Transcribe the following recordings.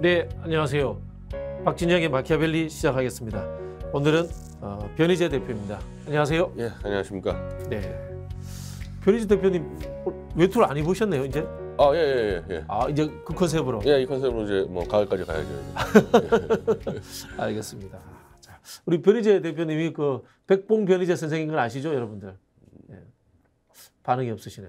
네, 안녕하세요. 박진영의 마키아벨리 시작하겠습니다. 오늘은 어, 변희재 대표입니다. 안녕하세요. 예, 안녕하십니까. 네. 변희재 대표님 외투를 안 입으셨네요, 이제? 아, 예, 예, 예. 예. 아, 이제 그 컨셉으로. 예, 이 컨셉으로 이제 뭐 가을까지 가야죠. 알겠습니다. 자, 우리 변희재 대표님이 그 백봉 변희재 선생인 걸 아시죠, 여러분들? 예. 반응이 없으시네.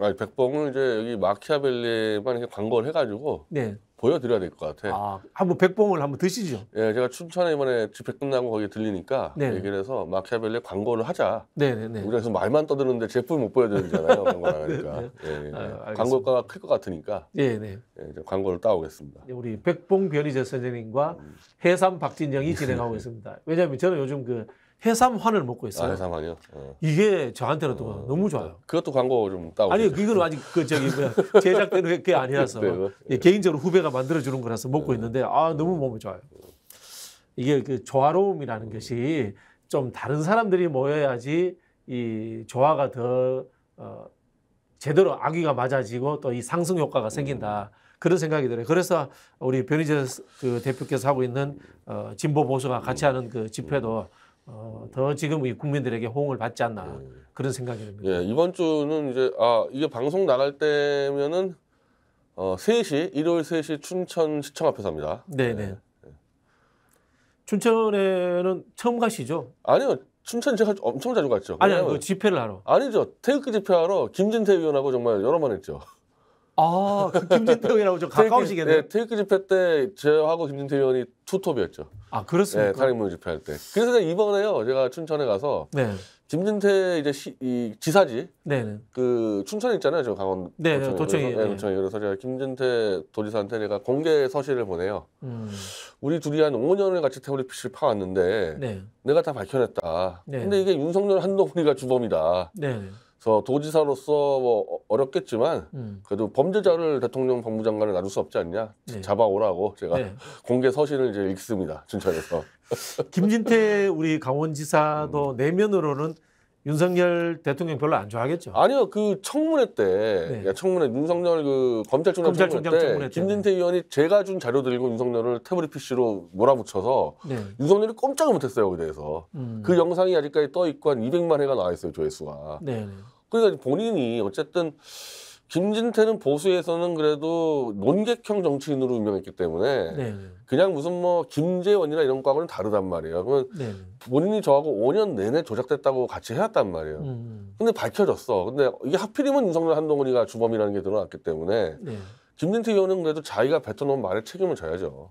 아 백봉은 이제 여기 마키아벨리만 이렇게 광고를 해가지고 네. 보여드려야 될 것 같아. 아, 한번 백봉을 한번 드시죠. 예, 제가 춘천에 이번에 집회 끝나고 거기 들리니까 네. 얘기를 해서 마키아벨리 광고를 하자. 네네네. 네, 네. 우리가 계속 말만 떠드는데 제품 을못 보여드리잖아요. 광고 나가니까. 네, 네, 예, 예. 아, 광고 효가클 것 같으니까. 네네. 예, 예 광고를 따오겠습니다. 우리 백봉 변희재 선생님과 음. 해삼 박진영이 음. 진행하고 있습니다. 왜냐하면 저는 요즘 그 해삼환을 먹고 있어요. 아, 해삼환이요? 어. 이게 저한테는 어. 너무 그러니까. 좋아요. 그것도 광고 좀 따고. 아니, 이건 아직 그 저기 뭐 제작된 게 아니라서 네, 뭐, 예, 예, 개인적으로 후배가 만들어 주는 거라서 먹고 네. 있는데 아 너무 몸에 좋아요. 이게 그 조화로움이라는 음. 것이 좀 다른 사람들이 모여야지 이 조화가 더 어, 제대로 아귀가 맞아지고 또 이 상승 효과가 생긴다. 음. 그런 생각이 들어요. 그래서 우리 변희재 그 대표께서 하고 있는 어, 진보 보수가 같이 하는 그 집회도 음. 어, 더 지금 국민들에게 호응을 받지 않나 네. 그런 생각이 듭니다. 예, 이번 주는 이제 아 이게 방송 나갈 때면은 어 3시 일요일 3시 춘천 시청 앞에서 합니다. 네네. 네. 네. 예. 춘천에는 처음 가시죠? 아니요. 춘천 제가 엄청 자주 갔죠. 아니, 아그 집회를 하러. 아니죠. 태극기 집회하러 김진태 의원하고 정말 여러 번 했죠. 아, 그 김진태 의원이라고좀가까우시겠네 네, 태극기 집회 때 저하고 김진태 의원이 투톱이었죠. 아, 그렇습니까? 네, 탄핵문 집회할 때. 그래서 제가 이번에요, 제가 춘천에 가서 네. 김진태 이제 시, 이 지사지, 네네. 네. 그 춘천에 있잖아요, 저 강원 네, 네 도청에, 네, 네. 도청에. 그래서 제가 김진태 도지사한테 내가 공개 서신을 보내요. 음. 우리 둘이 한 5년을 같이 태블릿피씨를 파왔는데 네. 내가 다 밝혀냈다. 네. 근데 이게 윤석열 한동훈이가 주범이다. 네. 서 도지사로서 뭐 어, 어렵겠지만 음. 그래도 범죄자를 대통령 법무장관을 놔둘 수 없지 않냐 네. 잡아오라고 제가 네. 공개 서신을 이제 읽습니다 춘천에서 김진태 우리 강원지사도 음. 내면으로는 윤석열 대통령 별로 안 좋아하겠죠. 아니요, 그 청문회 때, 네. 그러니까 청문회 윤석열 그 검찰총장, 검찰총 청문회, 청문회 김진태 의원이 제가 준 자료 들고 윤석열을 태블릿 PC로 몰아붙여서 네. 윤석열이 꼼짝을 못했어요, 그대에서. 음. 그 영상이 아직까지 떠 있고 한 200만 회가 나와 있어요, 조회수가. 네. 네. 그러니까 본인이 어쨌든 김진태는 보수에서는 그래도 논객형 정치인으로 유명했기 때문에 네네. 네. 그냥 무슨 뭐 김재원이나 이런 과거는 다르단 말이에요. 그러면 네네. 네. 본인이 저하고 5년 내내 조작됐다고 같이 해왔단 말이에요. 음, 음. 근데 밝혀졌어. 근데 이게 하필이면 윤석열 한동훈이가 주범이라는 게 드러났기 때문에 네네. 김진태 의원은 그래도 자기가 뱉어놓은 말에 책임을 져야죠.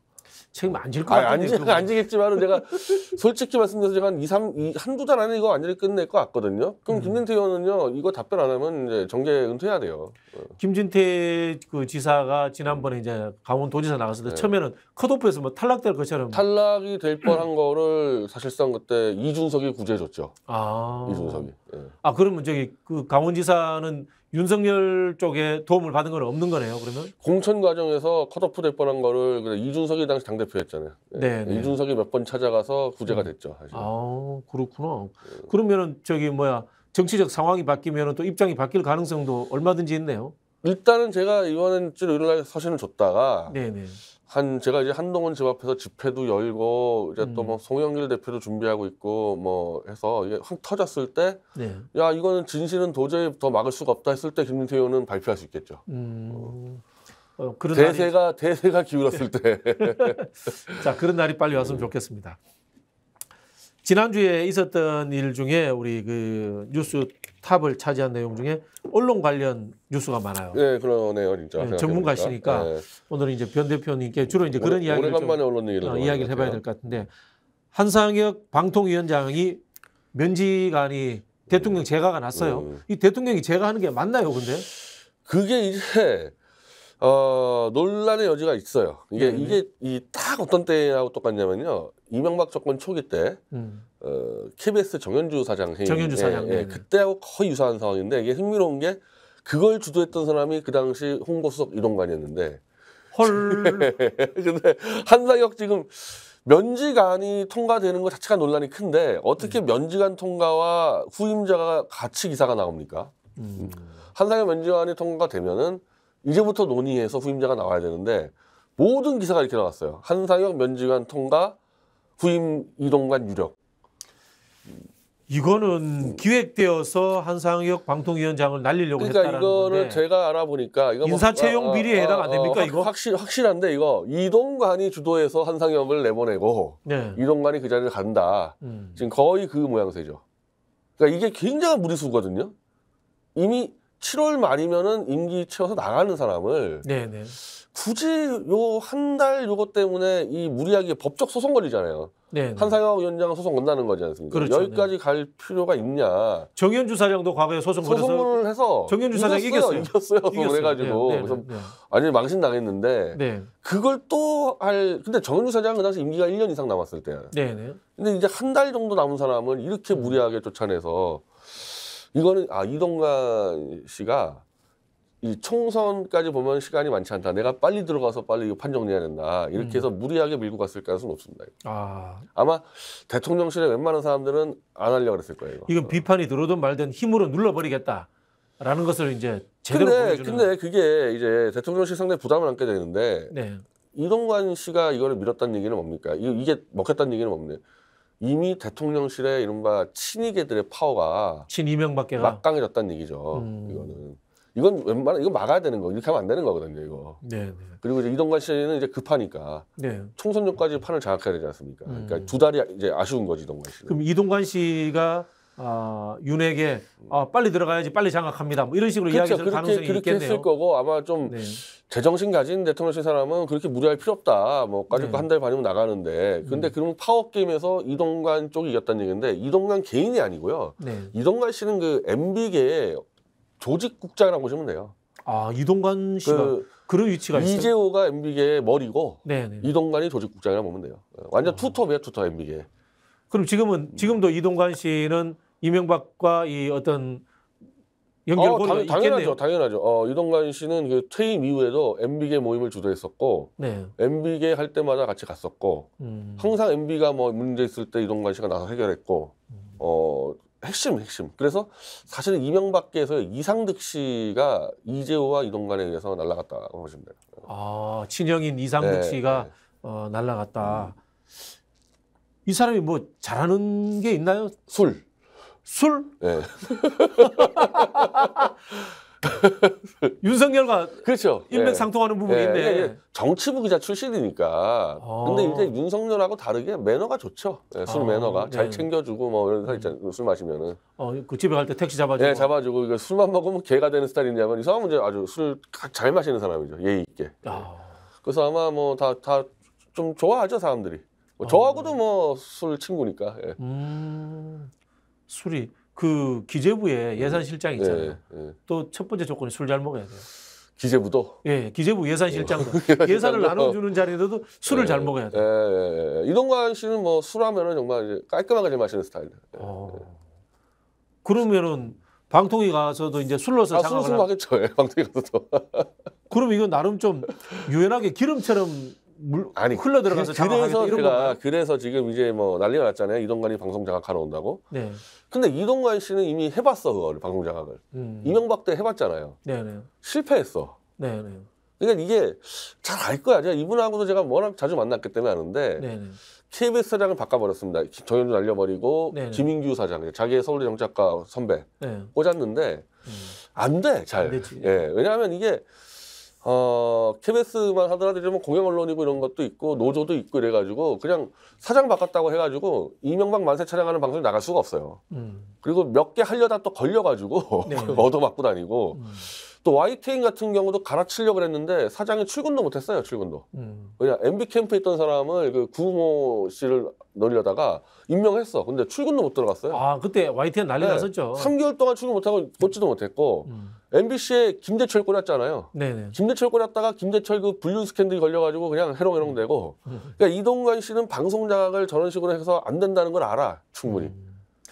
책임 안질것 같아요. 안, 지, 안 지겠지만 제가 솔직히 말씀드려서 제가 한 2, 3, 2, 한두 달 안에 이거 완전히 끝낼 것 같거든요. 그럼 음. 김진태 의원은요, 이거 답변 안 하면 이제 정계 은퇴해야 돼요. 어. 김진태 그 지사가 지난번에 이제 강원도지사 나갔을 때 네. 처음에는 컷오프에서 뭐 탈락될 것처럼. 탈락이 될 뻔한 거를 사실상 그때 이준석이 구제해줬죠. 아. 이준석이. 네. 아, 그러면 저기 그 강원지사는 윤석열 쪽에 도움을 받은 건 없는 거네요. 그러면 공천 과정에서 컷오프 될 뻔한 거를 그래, 이준석이 당시 당 대표였잖아요. 네. 네, 네. 이준석이 몇 번 찾아가서 구제가 음. 됐죠. 사실. 아 그렇구나. 음. 그러면은 저기 뭐야 정치적 상황이 바뀌면은 또 입장이 바뀔 가능성도 얼마든지 있네요. 일단은 제가 이번엔 찌르를 사신을 줬다가 네네. 네. 한 제가 이제 한동훈 집 앞에서 집회도 열고 이제 음. 또뭐 송영길 대표도 준비하고 있고 뭐 해서 이게 확 터졌을 때야 네. 이거는 진실은 도저히 더 막을 수가 없다 했을 때 김민태 의원은 발표할 수 있겠죠. 음. 어, 대세가 날이... 대세가 기울었을 때. 자 그런 날이 빨리 왔으면 좋겠습니다. 지난주에 있었던 일 중에 우리 그 뉴스 탑을 차지한 내용 중에 언론 관련 뉴스가 많아요. 네, 그러네요, 진짜. 네, 전문가시니까 네. 오늘은 이제 변 대표님께 주로 이제 그런 오 이야기를 오래간만에 언론 얘기를 어, 이야기를 해봐야 될 것 같은데 한상혁 방통위원장이 면직안이 대통령 제가가 났어요. 음. 이 대통령이 제가하는 게 맞나요, 근데? 그게 이제 어, 논란의 여지가 있어요. 이게 네 이게 이 딱 어떤 때하고 똑같냐면요. 이명박 정권 초기 때 음. 어, KBS 정현주 사장 회의. 정현주 사장. 예, 예, 네. 그때하고 거의 유사한 상황인데 이게 흥미로운 게 그걸 주도했던 사람이 그 당시 홍보수석 이동관이었는데. 헐. 근데 한상혁 지금 면직안이 통과되는 것 자체가 논란이 큰데 어떻게 음. 면직안 통과와 후임자가 같이 기사가 나옵니까? 음. 음. 한상혁 면직안이 통과되면은 이제부터 논의해서 후임자가 나와야 되는데 모든 기사가 이렇게 나왔어요. 한상혁 면직안 통과 후임 이동관 유력. 이거는 기획되어서 한상혁 방통위원장을 날리려고 그러니까 했다는 건데. 그러니까 이거는 제가 알아보니까 이거 인사채용 비리에 어, 어, 해당 안 됩니까 어, 어, 이거? 확실 확실한데 이거 이동관이 주도해서 한상혁을 내보내고 네. 이동관이 그 자리를 간다. 음. 지금 거의 그 모양새죠. 그러니까 이게 굉장한 무리수거든요. 이미 7월 말이면은 임기 채워서 나가는 사람을 네네. 네. 굳이 요 한달 요거 때문에 이 무리하게 법적 소송 걸리잖아요. 네네. 네. 한상혁 위원장 소송 건다는 거지 않습니까? 그렇죠. 여기까지 네. 갈 필요가 있냐? 정현주 사장도 과거에 소송 소송을 해서 정현주 사장 이겼어요. 이겼어요. 이겼어요. 그래가지고 네, 그래서 아니 망신 당했는데 그걸 또 할 근데 정현주 사장 그 당시 임기가 1년 이상 남았을 때야. 네네. 근데 이제 한 달 정도 남은 사람을 이렇게 음. 무리하게 쫓아내서 이거는 아 이동관 씨가 이 총선까지 보면 시간이 많지 않다. 내가 빨리 들어가서 빨리 판정해야 된다. 이렇게 음. 해서 무리하게 밀고 갔을 가능성은 없습니다. 아. 아마 대통령실에 웬만한 사람들은 안하려 그랬을 거예요. 이거. 이건 비판이 들어오든 말든 힘으로 눌러버리겠다라는 것을 이제 제대로 근데, 보여주는. 근데 그게 이제 대통령실 상당히 부담을 안게 되는데 네. 이동관 씨가 이거를 밀었다는 얘기는 뭡니까? 이게 먹혔다는 얘기는 뭡니까? 이미 대통령실에 이른바 친이계들의 파워가 친이명박계 막강해졌다는 얘기죠. 음. 이거는 이건 웬만한 이거 막아야 되는 거 이렇게 하면 안 되는 거거든요. 이거. 네. 네. 그리고 이제 이동관 씨는 이제 급하니까 그 네. 총선 전까지 판을 장악해야 되지 않습니까? 음. 그러니까 두 달이 이제 아쉬운 거지 이동관 씨. 그럼 이동관 씨가 아, 윤에게 아, 빨리 들어가야지 빨리 장악합니다. 뭐 이런 식으로 그렇죠. 이야기할 가능성이 그렇게 있겠네요. 했을 거고 아마 좀 네. 제정신 가진 대통령 씨 사람은 그렇게 무리할 필요 없다. 뭐 까짓 네. 한달 반이면 나가는데. 근데 음. 그럼 파워 게임에서 이동관 쪽이 이겼다는 얘기인데 이동관 개인이 아니고요. 네. 이동관 씨는 그 m b 계 조직국장이라고 보시면 돼요. 아 이동관 씨가 그, 그런 위치가 있어요. 이재호가 m b 계 머리고 네네. 네, 네. 이동관이 조직국장이라고 보면 돼요. 완전 어. 투톱이에요, 투톱 MB계. 그럼 지금은 지금도 이동관 씨는 이명박과 이 어떤 연결고리가 아, 어, 당, 당연하죠, 당연하죠. 어, 유동관 씨는 그 퇴임 이후에도 MB계 모임을 주도했었고, 네. MB계 할 때마다 같이 갔었고, 음. 항상 MB가 뭐 문제 있을 때 유동관 씨가 나서 해결했고, 음. 어, 핵심, 핵심. 그래서 사실은 이명박계에서 이상득 씨가 이재호와 이동관에 의해서 날라갔다고 보시면 돼요. 아, 친형인 이상득 네, 씨가 네. 어, 날라갔다. 음. 이 사람이 뭐 잘하는 게 있나요? 술. 술? 네. 윤석열과 그렇죠. 인맥상통하는 부분이 있네. 예. 예, 예 정치부 기자 출신이니까. 아. 근데 이제 윤석열하고 다르게 매너가 좋죠. 예, 술 아. 매너가 잘 챙겨주고 뭐 이런 스타일 있잖아요. 그 술 마시면은. 어, 그 집에 갈 때 택시 잡아주고. 예, 잡아주고 이거 술만 먹으면 개가 되는 스타일이냐면 이 사람은 이제 아주 술 잘 마시는 사람이죠. 예의 있게. 아. 그래서 아마 뭐 다 다 좀 좋아하죠 사람들이. 뭐 아. 저하고도 뭐 술 친구니까. 예. 음. 술이 그기재부의 예산실장 예, 있잖아요. 예, 예. 또첫 번째 조건이 술 잘 먹어야 돼요. 기재부도? 예, 기재부 예산실장도 예산을 나눠주는 자리에도 서 술을 예, 잘 먹어야 돼요. 예 예, 예, 예, 이동관 씨는 뭐 술하면은 정말 깔끔하게 마시는 스타일. 예, 어. 그러면은 방통위 가서도 이제 술로서 아, 장악을 하겠죠. 방통위 가서도. 그럼 이건 나름 좀 유연하게 기름처럼 물 아니 흘러 들어가서 그, 그래서 이런 가 그래서 지금 이제 뭐 난리가 났잖아요 이동관이 방송 장악하러 온다고. 네. 근데 이동관 씨는 이미 해봤어 그걸 방송 장악을 음. 이명박 때 해봤잖아요. 네네. 네. 실패했어. 네네. 네. 그러니까 이게 잘 알 거야. 제가 이분하고도 제가 워낙 자주 만났기 때문에 아는데 네네. 네. KBS 사장을 바꿔버렸습니다. 정현주 날려버리고 네네. 김인규 사장, 자기의 서울대 정치학과 선배 네. 꽂았는데 음. 안 돼, 잘. 안 예, 왜냐하면 이게 어, KBS만 하더라도 좀 공영 언론이고 이런 것도 있고 노조도 있고 이래가지고 그냥 사장 바꿨다고 해가지고 이명박 만세 촬영하는 방송이 나갈 수가 없어요. 음. 그리고 몇 개 하려다 또 걸려가지고 네. 얻어맞고 다니고 음. 또 YTN 같은 경우도 갈아치려고 그랬는데 사장이 출근도 못했어요. 출근도. 음. 왜냐 MB 캠프에 있던 사람을 그 구모 씨를 놀려다가 임명했어. 근데 출근도 못 들어갔어요. 아 그때 YTN 난리 네, 났었죠. 3개월 동안 출근 못하고 걷지도 못했고 음. MBC에 김대철 꽂았잖아요. 네네. 김대철 꽂았다가 김대철 그 불륜 스캔들이 걸려가지고 그냥 해롱해롱 되고. 그러니까 이동관 씨는 방송 장악을 저런 식으로 해서 안 된다는 걸 알아 충분히.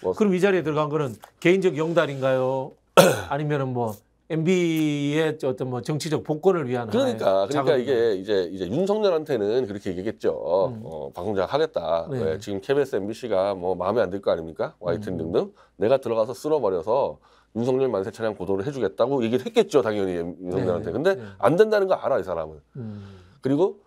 뭐. 그럼 이 자리에 들어간 거는 개인적 영달인가요? 아니면은 뭐 MB의 어떤 뭐 정치적 복권을 위한 그러니까 그러니까 이게 이제 이제 윤석열한테는 그렇게 얘기했죠. 음. 어, 방송장 하겠다. 네. 왜? 지금 KBS, MBC가 뭐 마음에 안 들 거 아닙니까? 와이튼 음. 등등 내가 들어가서 쓸어버려서 윤석열 만세 차량 보도를 해주겠다고 얘기를 했겠죠 당연히 윤석열한테. 네. 근데 네. 안 된다는 거 알아 이 사람은. 음. 그리고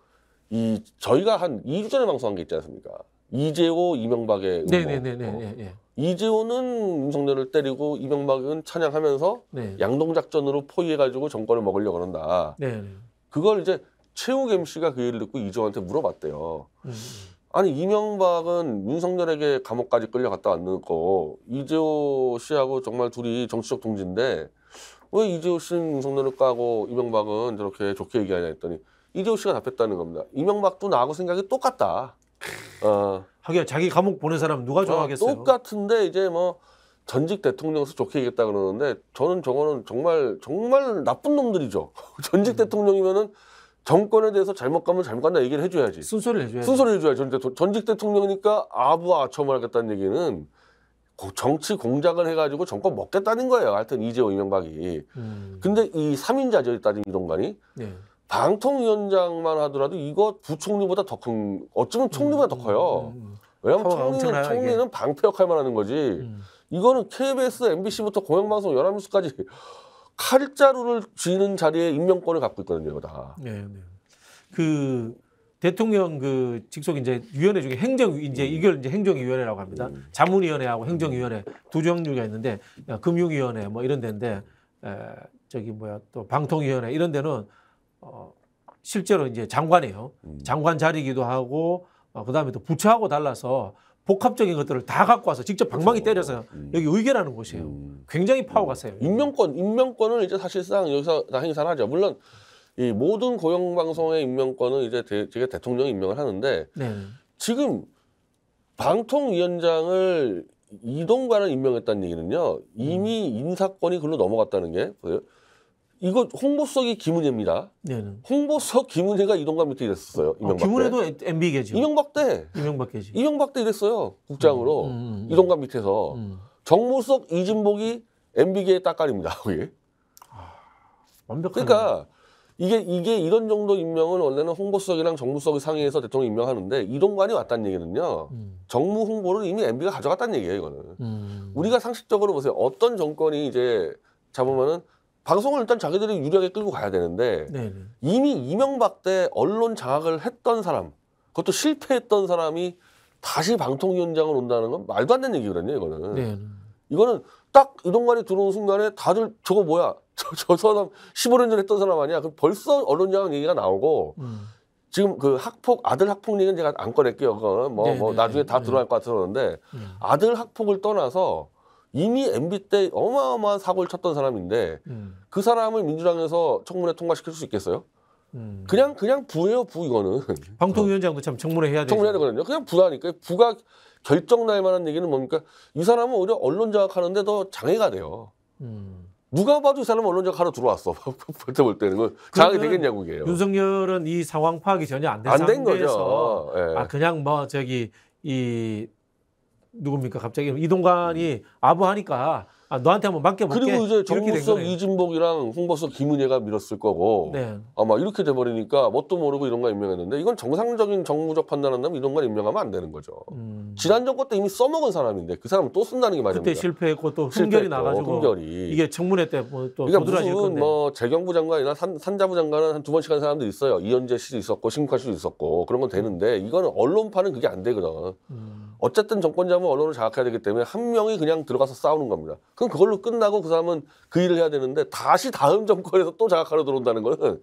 이 저희가 한 2주 전에 방송한 게 있지 않습니까? 이재호 이명박의 네네네네. 네, 어. 이재호는 윤석열을 때리고 이명박은 찬양하면서 네. 양동작전으로 포위해가지고 정권을 먹으려 고 그런다. 네. 그걸 이제 최욱 MC가 그 얘기를 듣고 이재호한테 물어봤대요. 음. 음. 아니 이명박은 윤석열에게 감옥까지 끌려갔다 왔는 거 이재호 씨하고 정말 둘이 정치적 동지인데 왜 이재호 씨는 윤석열을 까고 이명박은 저렇게 좋게 얘기하냐 했더니 이재호 씨가 답했다는 겁니다. 이명박도 나하고 생각이 똑같다. 어. 하긴 자기 감옥 보낸 사람 누가 어, 좋아하겠어요? 어, 똑같은데 이제 뭐 전직 대통령에서 좋게 얘기했다 그러는데 저는 저거는 정말 정말 나쁜 놈들이죠. 전직 음. 대통령이면은 정권에 대해서 잘못 가면 잘못 간다 얘기를 해줘야지. 순서를 해줘야지. 순서를 해줘야지. 전, 전직 대통령이니까 아부아첨을 하겠다는 얘기는 정치 공작을 해가지고 정권 먹겠다는 거예요. 하여튼 이재호 이명박이. 음. 근데 이 3인자죠. 따진이 동관이. 네. 방통위원장만 하더라도 이거 부총리보다 더 큰, 어쩌면 총리보다 음. 더 커요. 음, 음, 음. 왜냐면 총리는, 총리는 방패 역할만 하는 거지. 이거는 KBS, MBC부터 공영방송, 열한시까지 칼자루를 쥐는 자리에 임명권을 갖고 있거든요, 다. 네, 네. 그 대통령 그 직속 이제 위원회 중에 행정 이제 음. 이걸 이제 행정위원회라고 합니다. 음. 자문위원회하고 행정위원회 두 종류가 있는데 금융위원회 뭐 이런 데인데 에, 저기 뭐야 또 방통위원회 이런 데는 어, 실제로 이제 장관이에요. 음. 장관 자리기도 하고 어, 그다음에 또 부처하고 달라서 복합적인 것들을 다 갖고 와서 직접 그렇죠. 방망이 때려서 음. 여기 의결하는 곳이에요. 음. 굉장히 파워가 세요. 임명권, 임명권은 이제 사실상 여기서 다 행사를 하죠. 물론 이 모든 고용방송의 임명권은 이제 대, 되게 대통령이 임명을 하는데 네. 지금 방통위원장을 이동관을 임명했다는 얘기는요 이미 음. 인사권이 글로 넘어갔다는 게 보여요. 그 이거 홍보석이 김은혜입니다. 네, 네 홍보석 김은혜가 이동관 밑에 이랬었어요. 아, 이명박 어, 김은혜도 때. MB계죠. 이명박 때. 이명박 계지. 이명박 때 이랬어요. 국장으로. 음, 음, 음, 음. 이동관 밑에서. 음. 정무석 이진복이 MB계의 딱깔입니다. 거기. 아, 완벽 그러니까 이게 이게 이런 정도 임명은 원래는 홍보석이랑 정무석이 상의해서 대통령 임명하는데 이동관이 왔다는 얘기는요. 음. 정무 홍보를 이미 MB가 가져갔다는 얘기예요. 이거는. 우리가 상식적으로 보세요. 어떤 정권이 이제 잡으면은 방송을 일단 자기들이 유리하게 끌고 가야 되는데 네네. 네. 이미 이명박 때 언론 장악을 했던 사람 그것도 실패했던 사람이 다시 방통위원장을 온다는 건 말도 안 되는 얘기거든요 이거는 네네. 네. 이거는 딱 이동관이 들어온 순간에 다들 저거 뭐야 저, 저 사람 15년 전에 했던 사람 아니야 그럼 벌써 언론 장악 얘기가 나오고 음. 지금 그 학폭 아들 학폭 얘기는 제가 안 꺼낼게요 그거는 뭐뭐 네, 뭐 나중에 다 드러날 것 같아서 그러는데 음. 아들 학폭을 떠나서 이미 MB 때 어마어마한 사고를 쳤던 사람인데 음. 그 사람을 민주당에서 청문회 통과시킬 수 있겠어요? 음. 그냥 그냥 부예요 부 이거는 방통위원장도 참 청문회 해야 되죠 청문회 되거든요 그냥 부라니까 부가 결정 날 만한 얘기는 뭡니까 이 사람은 오히려 언론 장악하는데 더 장애가 돼요 음. 누가 봐도 이 사람은 언론 장악하러 들어왔어 볼 때 볼 때는 그 장악이 되겠냐고 이게요 윤석열은 이 상황 파악이 전혀 안 된 상태에서 거죠. 네. 아 그냥 뭐 저기 이 누굽니까 갑자기 이동관이 아부하니까 아, 너한테 한번 맡겨볼게. 그리고 이제 정무석 이진복이랑 홍보석 김은혜가 밀었을 거고 네. 아마 이렇게 돼버리니까 뭣도 모르고 이런 거 임명했는데 이건 정상적인 정무적 판단한다면 이런 걸 임명하면 안 되는 거죠. 음. 지난 정권 때 이미 써먹은 사람인데 그 사람을 또 쓴다는 게맞입니다 그때 실패했고 또 흠결이 나가지고 흥결이. 이게 청문회 때뭐또 그러니까 무슨 뭐 재경부 장관이나 산, 산자부 장관은 한 두 번씩 한 사람도 있어요. 이현재 씨도 있었고 신국환 씨도 있었고 그런 건 되는데 이거는 언론판은 그게 안 되거든. 음. 어쨌든 정권자면 언론을 장악해야 되기 때문에 한 명이 그냥 들어가서 싸우는 겁니다. 그럼 그걸로 끝나고 그 사람은 그 일을 해야 되는데 다시 다음 정권에서 또 장악하러 들어온다는 거는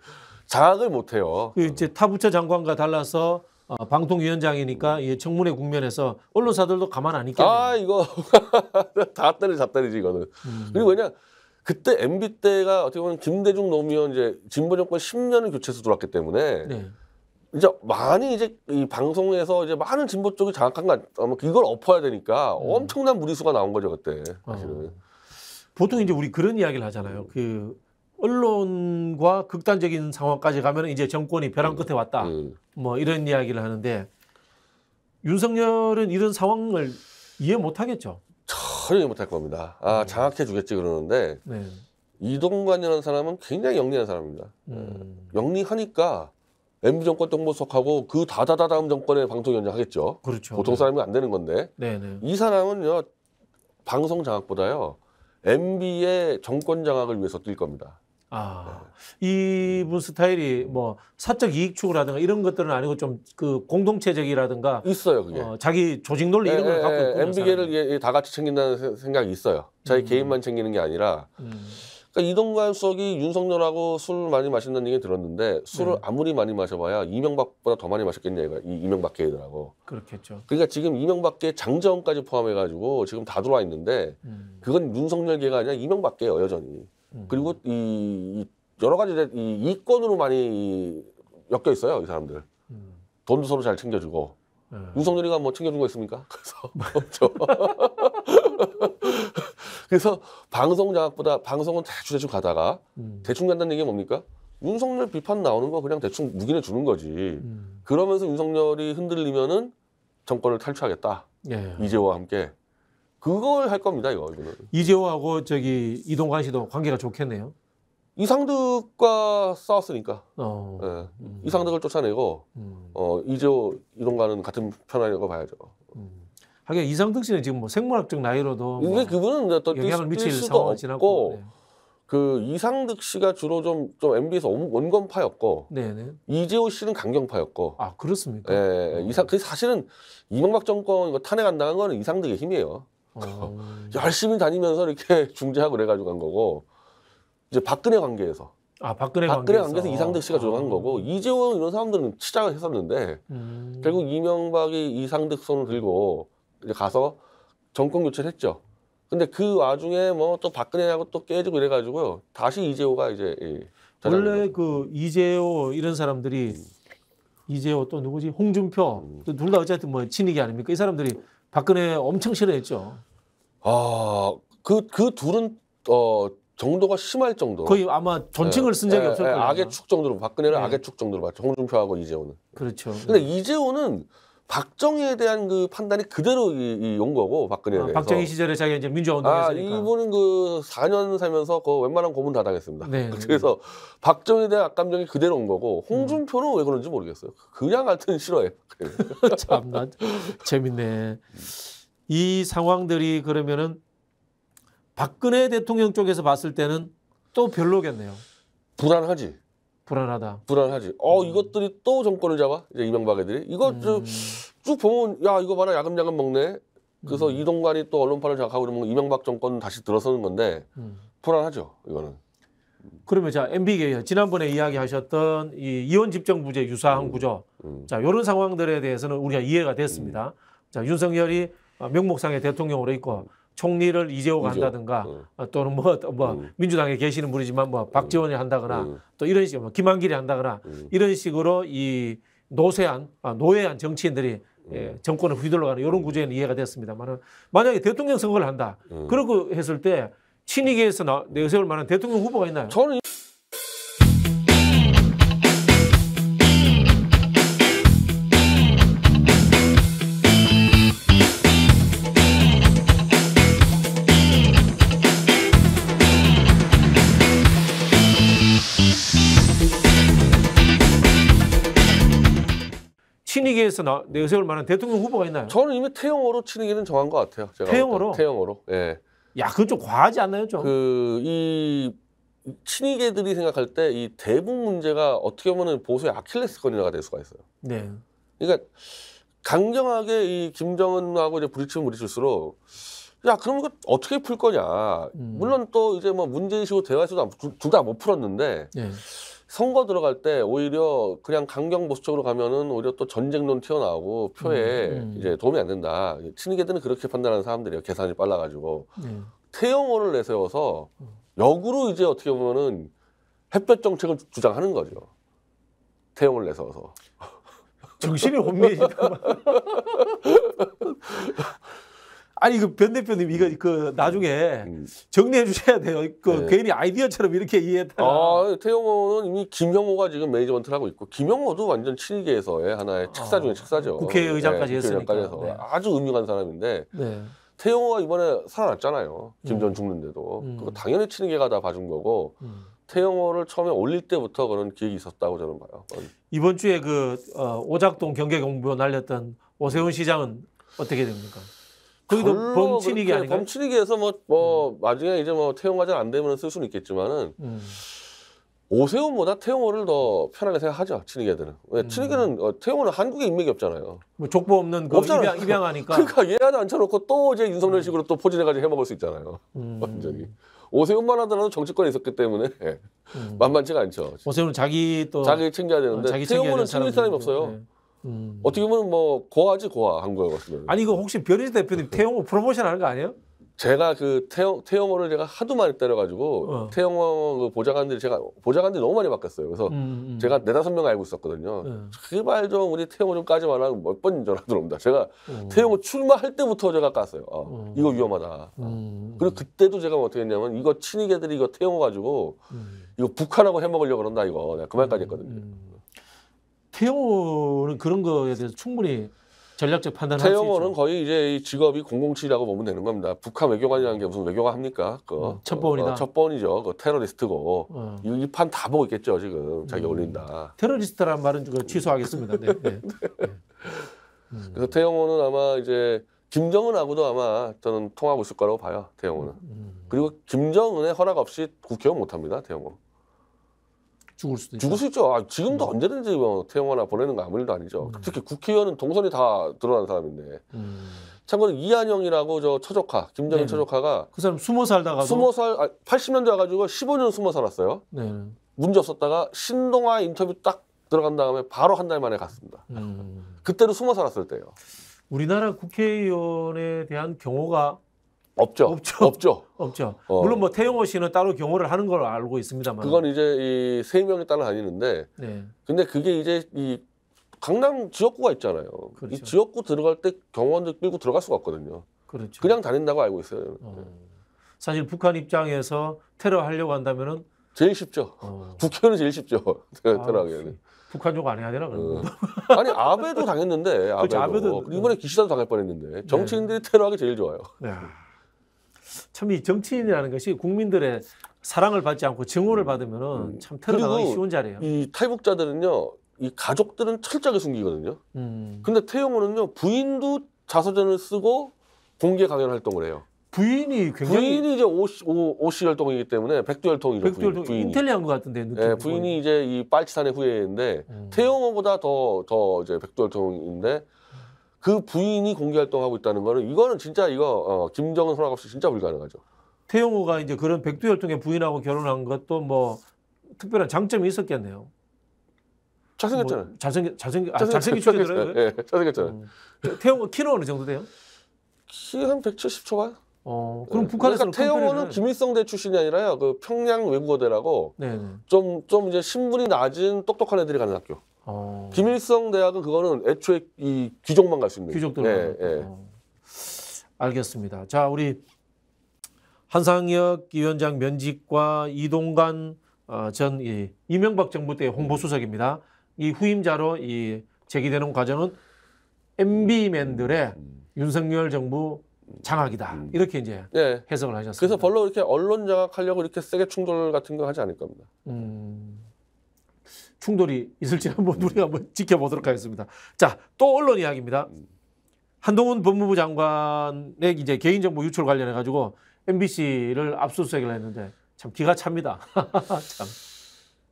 장악을 못 해요. 그 이제 타부처 장관과 달라서 어, 방통위원장이니까 이 청문회 국면에서 언론사들도 가만 안 있겠네. 아 이거 다따리 다따리지 이거는. 음. 그리고 왜냐 그때 MB 때가 어떻게 보면 김대중 노무현 이제 진보 정권 10년을 교체해서 들어왔기 때문에 네. 이제 많이 이제 이 방송에서 이제 많은 진보 쪽이 장악한 거 아마 이걸 엎어야 되니까 음. 엄청난 무리수가 나온 거죠 그때 어. 사실은. 어. 보통 이제 우리 그런 이야기를 하잖아요. 그 언론과 극단적인 상황까지 가면 이제 정권이 벼랑 음. 끝에 왔다. 음. 뭐 이런 이야기를 하는데 윤석열은 이런 상황을 이해 못 하겠죠. 전혀 이해 못 할 겁니다. 아, 음. 장악해 주겠지 그러는데 네. 이동관이라는 사람은 굉장히 영리한 사람입니다. 음. 예. 영리하니까 MB 정권 동보석하고 그 다다다다음 정권의 방통위원장하겠죠 그렇죠. 보통 네. 사람이 안 되는 건데 네. 네, 이 사람은요 방송 장악보다요 MB의 정권 장악을 위해서 뛸 겁니다. 아, 네. 이분 스타일이 뭐 사적 이익 추구라든가 이런 것들은 아니고 좀 그 공동체적이라든가 있어요 그게 어, 자기 조직 논리 이런 에, 걸 갖고 있고 MB계를 다 같이 챙긴다는 생각이 있어요. 자기 음. 개인만 챙기는 게 아니라 음. 그러니까 이동관 수석이 윤석열하고 술 많이 마신다는 얘기 들었는데 술을 네. 아무리 많이 마셔봐야 이명박보다 더 많이 마셨겠냐 이이명박계이더라고 그렇겠죠. 그러니까 지금 이명박계 장자원까지 포함해가지고 지금 다 들어와 있는데 음. 그건 윤석열계가 아니라 이명박계예요 여전히. 음. 그리고 이, 여러 가지 이 이권으로 많이 엮여 있어요 이 사람들. 음. 돈도 서로 잘 챙겨주고. 음. 윤석열이가 뭐 챙겨준 거 있습니까? 그래서 그래서 방송 장악보다 방송은 대충대충 가다가 음. 대충 간다는 얘기가 뭡니까? 윤석열 비판 나오는 거 그냥 대충 묵인해 주는 거지. 음. 그러면서 윤석열이 흔들리면은 정권을 탈취하겠다. 예. 이재호와 함께. 그걸 할 겁니다, 이거. 이거는. 이재호하고 저기 이동관 씨도 관계가 좋겠네요. 이상득과 싸웠으니까. 어. 예. 음. 이상득을 쫓아내고, 음. 어, 이재호, 이동관은 같은 편이라고 봐야죠. 음. 하긴 이상득 씨는 지금 뭐 생물학적 나이로도 이게 뭐 그분은 또 영향을 미칠 상황을 지났고 네. 그 이상득 씨가 주로 좀, 좀 MB에서 원건파였고 네네. 이재호 씨는 강경파였고 아 그렇습니까? 예, 음. 이상 그 사실은 이명박 정권 이거 탄핵 안 당한 거는 이상득의 힘이에요. 어... 열심히 다니면서 이렇게 중재하고 그래가지고 간 거고 이제 박근혜 관계에서 아 박근혜, 박근혜 관계에서, 관계에서 이상득 씨가 조정한 아... 거고 이재호 이런 사람들은 치장을 했었는데 음... 결국 이명박이 이상득 손을 들고 이제 가서 정권 교체를 했죠. 근데 그 와중에 뭐 또 박근혜하고 또 깨지고 이래가지고요. 다시 이재호가 이제 예, 원래 그 이재호 이런 사람들이 음. 이재호 또 누구지 홍준표 음. 둘다 어쨌든 뭐 친이기 아닙니까? 이 사람들이 박근혜 엄청 싫어했죠. 아그그 그 둘은 어 정도가 심할 정도. 거의 아마 존칭을 네. 쓴 적이 네. 없을 예, 거예요. 악의 축 정도로 박근혜는 네. 악의 축 정도로 봤죠. 홍준표하고 이재호는. 그렇죠. 근데 이재호는 박정희에 대한 그 판단이 그대로 이, 이온 거고 박근혜에 아, 대해서. 박정희 시절에 자기가 이제 민주화 운동했으니까. 아, 이분은 그 4년 살면서 그 웬만한 고문 다 당했습니다. 네, 그래서 박정희에 대한 악감정이 그대로 온 거고 홍준표는 음. 왜 그런지 모르겠어요. 그냥 하여튼 싫어해. 참나 재밌네. 이 상황들이 그러면은 박근혜 대통령 쪽에서 봤을 때는 또 별로겠네요. 불안하지. 불안하다. 불안하지. 어 음. 이것들이 또 정권을 잡아 이제 이명박 애들이 이거 음. 쭉 보면 야 이거 봐라 야금야금 먹네. 그래서 음. 이동관이 또 언론판을 장악하고 이러면 이명박 정권 다시 들어서는 건데 음. 불안하죠 이거는. 그러면 자 MB계 지난번에 이야기하셨던 이이혼집정부재 유사한 음. 구조 음. 자요런 상황들에 대해서는 우리가 이해가 됐습니다. 자 윤석열이 아, 명목상의 대통령으로 있고 총리를 이재호가 한다든가 음. 어. 또는 뭐, 뭐 음. 민주당에 계시는 분이지만 뭐 박지원이 한다거나 음. 또 이런 식으로 뭐 김한길이 한다거나 음. 이런 식으로 이 노쇠한 아, 노예한 정치인들이 음. 예, 정권을 휘둘러가는 이런 구조에는 이해가 됐습니다만 만약에 대통령 선거를 한다 음. 그렇게 했을 때 친이계에서 나, 내세울 만한 대통령 후보가 있나요? 저는 치기에서 나, 내세울 만한 대통령 후보가 있나요? 저는 이미 태영어로 치는 게는 정한 것 같아요. 제가 태영어로? 태영어로. 예. 야, 그건 좀 과하지 않나요, 좀? 그, 이, 친이계들이 생각할 때 이 대북 문제가 어떻게 보면 보수의 아킬레스건이라가 될 수가 있어요. 네. 그러니까 강경하게 이 김정은하고 이제 부딪히면 부딪힐수록 야, 그럼 이거 어떻게 풀 거냐. 음. 물론 또 이제 뭐 문재인 씨고 대화에서도 둘 다 못 풀었는데 네. 선거 들어갈 때 오히려 그냥 강경 보수 쪽으로 가면은 오히려 또 전쟁론 튀어나오고 표에 음, 음. 이제 도움이 안 된다. 친이계들은 그렇게 판단하는 사람들이에요. 계산이 빨라가지고 음. 네. 태영호를 내세워서 역으로 이제 어떻게 보면은 햇볕 정책을 주장하는 거죠. 태영호를 내세워서 정신이 혼미해지더만 아니 그 변 대표님 이거 음. 그 나중에 음. 정리해 주셔야 돼요. 그 네. 괜히 아이디어처럼 이렇게 이해했다 아, 태용호는 이미 김영호가 지금 매니지먼트를 하고 있고 김영호도 완전 친이계에서의 하나의 아, 책사 중에 책사죠. 국회의장까지 네, 했으니까. 네. 아주 음흉한 사람인데 네. 태용호가 이번에 살아났잖아요. 김전 음. 죽는데도. 음. 그거 당연히 친이계가 다 봐준 거고 음. 태영호를 처음에 올릴 때부터 그런 기획이 있었다고 저는 봐요. 이번 주에 그 어, 오작동 경계경보 날렸던 오세훈 시장은 어떻게 됩니까? 거기도 범치리기 아닌가 범치리기에서 뭐, 뭐 음. 나중에 이제 뭐태용과장안 되면 쓸 수는 있겠지만은 음. 오세훈보다 태용호를 더 편하게 생각하죠 치리개들은 왜 음. 치리개는 어, 태용호는 한국에 인맥이 없잖아요. 뭐 족보 없는 그 입양, 입양하니까. 그러니까 얘한테 앉혀놓고 또 이제 윤석열식으로 음. 또 포진해가지고 해먹을 수 있잖아요. 음. 완전히 오세훈만 하더라도 정치권에 있었기 때문에 음. 만만치가 않죠. 오세훈은 자기 또 자기 챙겨야 되는데 어, 자기 챙겨야 태용호는 챙길 사람이 없어요. 네. 음. 어떻게 보면 뭐 고아지 고아 한국어 같으면. 아니 이거 혹시 변희재 대표님 태영호 프로모션 하는 거 아니에요? 제가 그 태영 태영호를 제가 하도 많이 때려가지고 어. 태영호그 보좌관들이 제가 보좌관들이 너무 많이 바뀌었어요. 그래서 음, 음. 제가 네다섯 명 알고 있었거든요. 음. 제발 좀 우리 태영호좀 까지 말라 몇번 전화 들어옵니다. 제가 어. 태영호 출마할 때부터 제가 깠어요. 아, 어, 이거 위험하다. 어. 그리고 그때도 제가 어떻게 했냐면 이거 친이계들이 이거 태영호 가지고 음. 이거 북한하고 해먹으려고 그런다 이거 내가 그 말까지 했거든요. 태용호는 그런 거에 대해서 충분히 전략적 판단을 할수 있죠. 태용호는 거의 이제 직업이 007이라고 보면 되는 겁니다. 북한 외교관이라는 게 무슨 외교관 합니까? 그, 어, 첫번이다. 어, 첫번이죠. 그 테러리스트고 어. 이판 다 보고 있겠죠. 지금 자기 음. 올린다. 테러리스트란 말은 그 취소하겠습니다. 네. 네. 네. 음. 그래서 태용호는 아마 이제 김정은하고도 아마 저는 통하고 있을 거라고 봐요. 태용호는 음, 음. 그리고 김정은의 허락 없이 국회의원 못합니다. 태용호 죽을 수도 있죠. 죽을 수 있죠. 아, 지금도 음. 언제든지 뭐 태영하나 보내는 거 아무 일도 아니죠. 음. 특히 국회의원은 동선이 다 드러난 사람인데. 음. 참고로 이한영이라고 저 처조카, 김정인 네. 처조카가 그 사람 스무 살다가 스무 살 80년대 와가지고 15년 숨어 살았어요. 네. 문제 없었다가 신동아 인터뷰 딱 들어간 다음에 바로 한 달 만에 갔습니다. 음. 그때도 숨어 살았을 때요. 우리나라 국회의원에 대한 경호가 없죠. 없죠. 없죠. 없죠. 어. 물론 뭐 태용호 씨는 따로 경호를 하는 걸 알고 있습니다만. 그건 이제 이 세 명이 따로 다니는데. 네. 근데 그게 이제 이 강남 지역구가 있잖아요. 그렇죠. 이 지역구 들어갈 때 경호원들 끌고 들어갈 수가 없거든요. 그렇죠. 그냥 다닌다고 알고 있어요. 어. 네. 사실 북한 입장에서 테러 하려고 한다면은 제일 쉽죠. 어. 북한은 제일 쉽죠. 테러하기에는. 아, 북한 욕안 해야 되나 그러면? 어. 아니 아베도 당했는데 그렇죠, 아베도, 그렇지, 아베도 이번에 기시다도 당할 뻔했는데 정치인들이 네. 테러하기 제일 좋아요. 네. 참이 정치인이라는 것이 국민들의 사랑을 받지 않고 증오를 음. 받으면참털어당하기 음. 쉬운 자리예요. 이 탈북자들은요, 이 가족들은 철저하게 숨기거든요. 음. 근데 태용호는요, 부인도 자서전을 쓰고 공개 강연 활동을 해요. 부인이 굉장히 부인이 이제 오씨 열동이기 때문에 백두열통이죠. 백두열통 부인, 인텔리한 것 같은데 느낌. 예, 부인이 이제 이 빨치산의 후예인데 음. 태용호보다 더 더 이제 백두열통인데 그 부인이 공개 활동하고 있다는 거는 이거는 진짜 이거 어, 김정은 허락 없이 진짜 불가능하죠. 태용호가 이제 그런 백두혈통의 부인하고 결혼한 것도 뭐 특별한 장점이 있었겠네요. 잘생겼잖아요. 뭐잘생잘생 아, 잘생기 축이더요 예, 잘생겼잖아요. 음. 태용호 키는 어느 정도 돼요? 키한170 초반. 어, 그럼 네. 예. 북한에서 그러니까 태용호는 김일성대 출신이 아니라요. 그 평양 외국어대라고 좀좀 네, 네. 좀 이제 신분이 낮은 똑똑한 애들이 가는 학교. 어. 김일성 대학은 그거는 애초에 이 귀족만 갈 수 있는. 귀족 들 예, 예. 어. 알겠습니다. 자, 우리 한상혁 위원장 면직과 이동관 어, 전 이, 이명박 정부 때 홍보수석입니다. 이 후임자로 이 제기되는 과정은 MB맨들의 음, 음. 윤석열 정부 장악이다. 음. 이렇게 이제 네. 해석을 하셨습니다. 그래서 별로 이렇게 언론 장악하려고 이렇게 세게 충돌 같은 거 하지 않을 겁니다. 음. 충돌이 있을지 한번 우리가 한번 지켜보도록 하겠습니다. 자, 또 언론 이야기입니다. 한동훈 법무부 장관의 이제 개인정보 유출 관련해 가지고 MBC를 압수수색을 했는데 참 기가 찹니다. 참.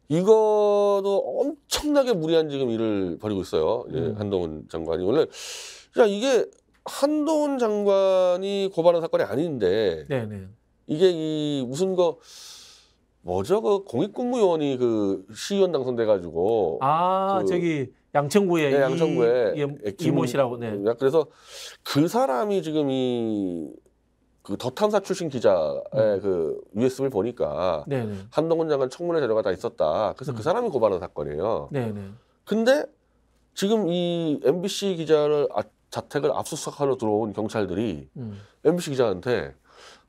이거도 엄청나게 무리한 지금 일을 벌이고 있어요. 예, 음. 한동훈 장관이 원래 야 이게 한동훈 장관이 고발한 사건이 아닌데 네네. 네. 이게 이 무슨 거 뭐죠? 그 공익근무요원이 그 시의원 당선돼가지고 아 그, 저기 양천구에 네, 양천구에 이, 모 씨라고 네. 네. 그래서 그 사람이 지금 이그 더탐사 출신 기자의 음. 그 u s b 을 보니까 네네. 네. 한동훈 장관 청문회 자료가 다 있었다. 그래서 그 음. 그 사람이 고발한 사건이에요. 네네. 네. 근데 지금 이 MBC 기자를 아, 자택을 압수수색하러 들어온 경찰들이 음. MBC 기자한테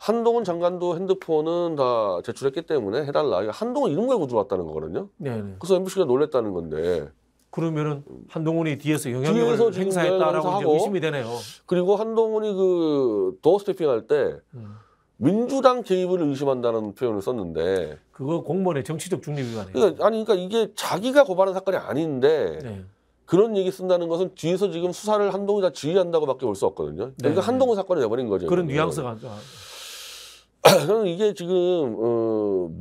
한동훈 장관도 핸드폰은 다 제출했기 때문에 해달라. 한동훈 이름 가고 들어왔다는 거거든요. 네네. 그래서 MBC가 놀랬다는 건데. 그러면은 한동훈이 뒤에서 영향력을 뒤에서 행사했다라고 이제 의심이 되네요. 그리고 한동훈이 그 도어스태핑 할때 음. 민주당 개입을 의심한다는 표현을 썼는데 그거 공무원의 정치적 중립 위반이에요. 그러니까, 아니 그러니까 이게 자기가 고발한 사건이 아닌데 네. 그런 얘기 쓴다는 것은 뒤에서 지금 수사를 한동훈이 다 지휘한다고밖에 볼 수 없거든요. 그러니까 네, 네. 한동훈 사건이 돼버린 거죠. 그런 뉘앙스가. 저는 이게 지금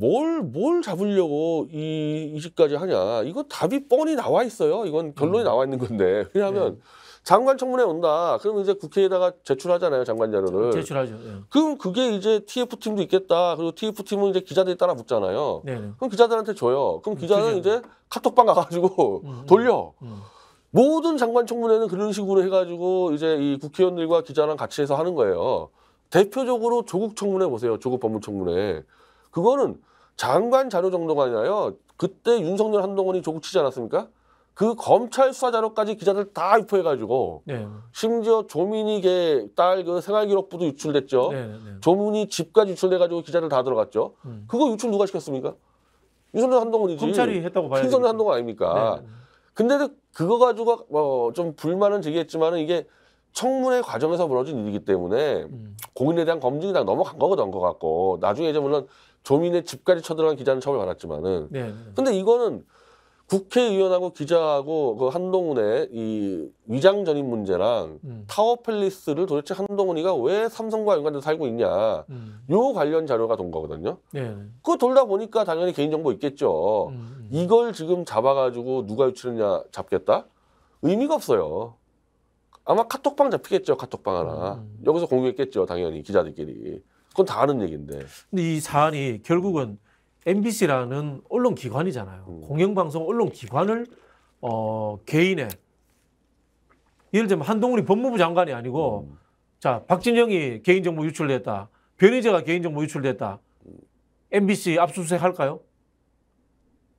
뭘뭘 어, 뭘 잡으려고 이이식까지 하냐 이거 답이 뻔히 나와 있어요 이건 결론이 음. 나와 있는 건데 왜냐하면 네. 장관 청문회 온다 그러면 이제 국회에다가 제출하잖아요 장관 자료를 제출하죠 네. 그럼 그게 이제 TF 팀도 있겠다 그리고 TF 팀은 이제 기자들이 따라 붙잖아요 네. 네. 그럼 기자들한테 줘요 그럼 음, 기자는 이제 카톡방 가가지고 음. 음. 돌려 음. 모든 장관 청문회는 그런 식으로 해가지고 이제 이 국회의원들과 기자랑 같이 해서 하는 거예요. 대표적으로 조국 청문회 보세요. 조국 법무 청문회. 그거는 장관 자료 정도가 아니라요. 그때 윤석열 한동훈이 조국 치지 않았습니까? 그 검찰 수사 자료까지 기자들 다 유포해가지고 네. 심지어 조민희 걔딸 그 생활기록부도 유출됐죠. 네, 네. 네. 조민희 집까지 유출돼가지고 기자들 다 들어갔죠. 음. 그거 유출 누가 시켰습니까? 윤석열 한동훈이지. 검찰이 했다고 봐야 윤석열 한동훈 아닙니까? 네. 근데 그거 가지고 뭐좀 어, 불만은 제기했지만은 이게 청문회 과정에서 벌어진 일이기 때문에 음. 공인에 대한 검증이 다 넘어간 거거든 것 같고 나중에 이제 물론 조민의 집까지 쳐들어간 기자는 처벌받았지만은 네, 네. 근데 이거는 국회의원하고 기자하고 그 한동훈의 이 위장 전입 문제랑 음. 타워 팰리스를 도대체 한동훈이가 왜 삼성과 연관돼서 살고 있냐 음. 요 관련 자료가 돈 거거든요. 네. 네. 그거 돌다 보니까 당연히 개인정보 있겠죠. 음, 음. 이걸 지금 잡아가지고 누가 유출했냐 잡겠다 의미가 없어요. 아마 카톡방 잡히겠죠. 카톡방 하나. 음. 여기서 공유했겠죠. 당연히 기자들끼리. 그건 다 아는 얘기인데. 근데 이 사안이 결국은 MBC라는 언론 기관이잖아요. 음. 공영방송 언론 기관을 어, 개인의 예를 들면 한동훈이 법무부 장관이 아니고 음. 자 박진영이 개인정보 유출됐다. 변희재가 개인정보 유출됐다. MBC 압수수색 할까요?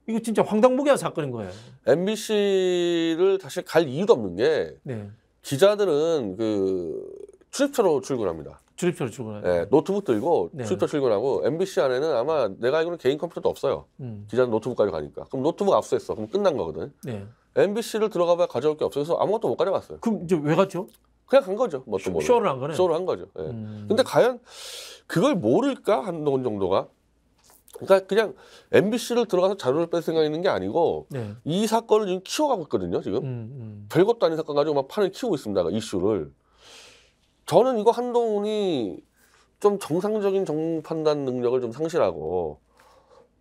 이거 진짜 황당무계한 사건인 거예요. MBC를 다시 갈 이유가 없는 게 네. 기자들은 그 출입처로 출근합니다. 출입처로 출근해요. 예, 네, 노트북 들고 네. 출입처 출근하고 MBC 안에는 아마 내가 알기로는 개인 컴퓨터도 없어요. 음. 기자는 노트북까지 가니까. 그럼 노트북 압수했어. 그럼 끝난 거거든. 네. MBC를 들어가봐야 가져올 게 없어서 아무것도 못 가져갔어요. 그럼 이제 왜 갔죠? 그냥 간 거죠. 뭐 쇼, 쇼를 한 거네. 쇼를 한 거죠. 예. 음. 근데 과연 그걸 모를까 한동훈 정도가 그러니까 그냥 MBC를 들어가서 자료를 뺄 생각이 있는 게 아니고 네. 이 사건을 지금 키워가고 있거든요. 지금 음, 음. 별것도 아닌 사건 가지고 막 판을 키우고 있습니다. 그 이슈를 저는 이거 한동훈이 좀 정상적인 정 판단 능력을 좀 상실하고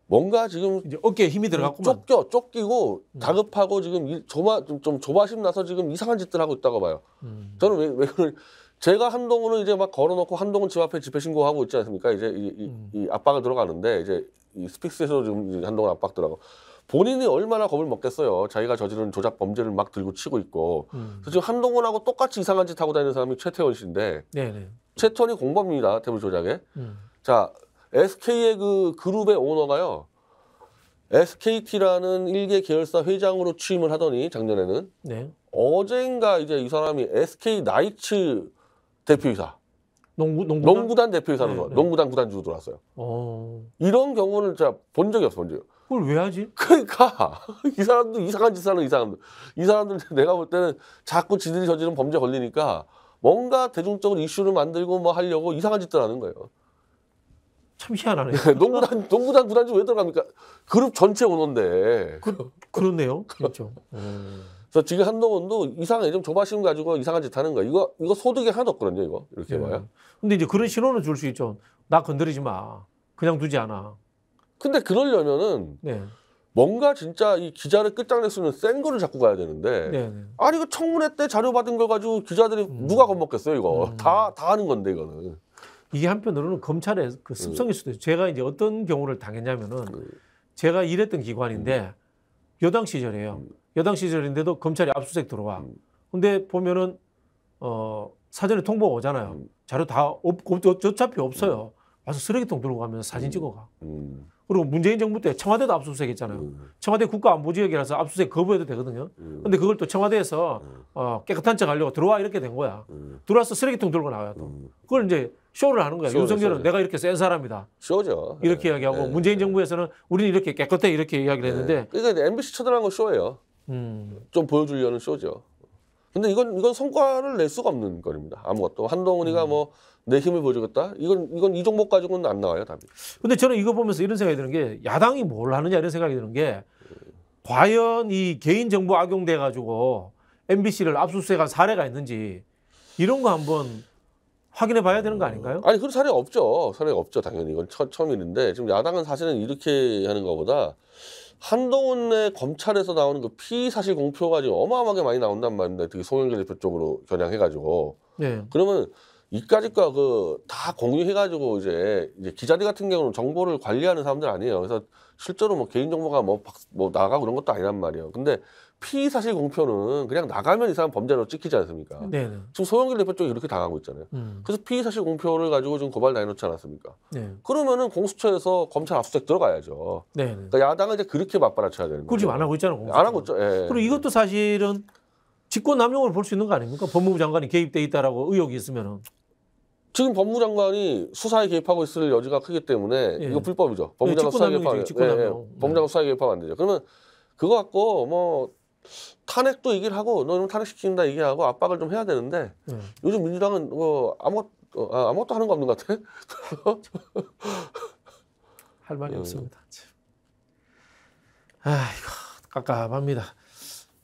뭔가 지금 어깨에 힘이 들어갔고 쫓겨 쫓기고 음. 다급하고 지금 이, 조마 좀, 좀 조바심 나서 지금 이상한 짓들 하고 있다고 봐요. 음. 저는 왜왜 그런 제가 한동훈은 이제 막 걸어놓고 한동훈 집 앞에 집회 신고하고 있지 않습니까? 이제 이, 이, 음. 이 압박을 들어가는데 이제 이 스픽스에서 지금 한동훈 압박 들어가고 본인이 얼마나 겁을 먹겠어요. 자기가 저지른 조작 범죄를 막 들고 치고 있고. 음. 그래서 지금 한동훈하고 똑같이 이상한 짓 하고 다니는 사람이 최태원 씨인데 네네. 최태원이 공범입니다. 대물 조작에. 음. 자 SK의 그 그룹의 오너가요. SKT라는 일개 계열사 회장으로 취임을 하더니 작년에는 네. 어젠가 이제 이 사람이 SK 나이츠 대표이사. 농구, 농구단? 농구단 대표이사로 네, 네. 농구단 구단주로 들어왔어요. 어... 이런 경우는 제가 본 적이 없어, 본 적이. 그걸 왜 하지? 그러니까 이 사람도 이상한 짓 하는 이 사람들. 이 사람들 내가 볼 때는 자꾸 지들이 저지른 범죄 걸리니까 뭔가 대중적으로 이슈를 만들고 뭐 하려고 이상한 짓들 하는 거예요. 참 희한하네요. 농구단 농구단 구단주 왜 들어갑니까? 그룹 전체 오너인데. 그, 그렇네요. 그렇죠. 음... 그래서 지금 한동훈도 이상한게좀 조바심 가지고 이상한 짓 하는 거야. 이거, 이거 소득이 하나도 없거든요, 이거. 이렇게 예. 봐요. 근데 이제 그런 신호는 줄 수 있죠. 나 건드리지 마. 그냥 두지 않아. 근데 그러려면은 네. 뭔가 진짜 이 기자를 끝장냈으면 센 거를 자꾸 가야 되는데 네, 네. 아니 이거 청문회 때 자료 받은 걸 가지고 기자들이 음. 누가 겁먹겠어요 이거 다다 음. 다 하는 건데 이거는 이게 한편으로는 검찰의 그 음. 습성일 수도 있어요 제가 이제 어떤 경우를 당했냐면은 음. 제가 일했던 기관인데 음. 여당 시절에요 여당 시절인데도 검찰이 압수수색 들어와. 음. 근데 보면은 어 사전에 통보가 오잖아요. 음. 자료 다 없, 어차피 없어요. 와서 쓰레기통 들고 가면서 사진 음. 찍어가. 음. 그리고 문재인 정부 때 청와대도 압수수색 했잖아요. 음. 청와대 국가안보지역이라서 압수수색 거부해도 되거든요. 근데 그걸 또 청와대에서 어, 깨끗한 척 하려고 들어와 이렇게 된 거야. 들어와서 쓰레기통 들고 나와요. 또. 그걸 이제 쇼를 하는 거야. 쇼죠, 윤석열은 쇼죠. 내가 이렇게 센 사람이다. 쇼죠. 이렇게 네. 이야기하고 네. 문재인 예. 정부에서는 우리는 이렇게 깨끗해 이렇게 이야기를 했는데. 그러니까 MBC 쳐들어간 거 쇼예요. 음. 좀 보여주려는 쇼죠. 근데 이건 이건 성과를 낼 수가 없는 거입니다. 아무것도 한동훈이가 음. 뭐내 힘을 보여주겠다. 이건 이건 이 종목 가지고는 안 나와요 답이. 근데 저는 이거 보면서 이런 생각이 드는 게 야당이 뭘 하느냐 이런 생각이 드는 게 과연 이 개인 정보 악용돼 가지고 MBC를 압수수색한 사례가 있는지 이런 거 한번 확인해 봐야 되는 거 아닌가요? 아니 그런 사례 없죠. 사례 없죠. 당연히 이건 처, 처음인데 지금 야당은 사실은 이렇게 하는 것보다 한동훈의 검찰에서 나오는 그 피사실 공표가 지금 어마어마하게 많이 나온단 말인데다 특히 송영길 대표 쪽으로 겨냥해가지고. 네. 그러면 이까짓과 그다 공유해가지고 이제, 이제 기자들 같은 경우는 정보를 관리하는 사람들 아니에요. 그래서 실제로 뭐 개인정보가 뭐, 박, 뭐 나가고 그런 것도 아니란 말이에요. 근데 피사실 공표는 그냥 나가면 이 사람 범죄로 찍히지 않습니까? 네, 네. 지금 소영길 대표 쪽이 이렇게 당하고 있잖아요. 음. 그래서 피사실 공표를 가지고 지금 고발 당해놓지 않았습니까? 네. 그러면은 공수처에서 검찰 압수수색 들어가야죠. 네, 네. 그러니까 야당은 이제 그렇게 맞받아쳐야 되는 거죠. 그걸 지금 안 하고 있잖아요. 공수처안 하고 있죠. 예, 예. 그리고 이것도 사실은 직권남용을 볼 수 있는 거 아닙니까? 법무부 장관이 개입돼 있다라고 의혹이 있으면은. 지금 법무부 장관이 수사에 개입하고 있을 여지가 크기 때문에 예. 이거 불법이죠. 법무부 네, 예, 예. 장관 수사에 개입하면 안 되죠. 그러면 그거 갖고 뭐 탄핵도 얘기를 하고 너는 탄핵시킨다 얘기하고 압박을 좀 해야 되는데 네. 요즘 민주당은 뭐 아무 어, 아, 아무것도 하는 거 없는 것 같아. 할 말이 음. 없습니다. 아 이거 깝깝합니다.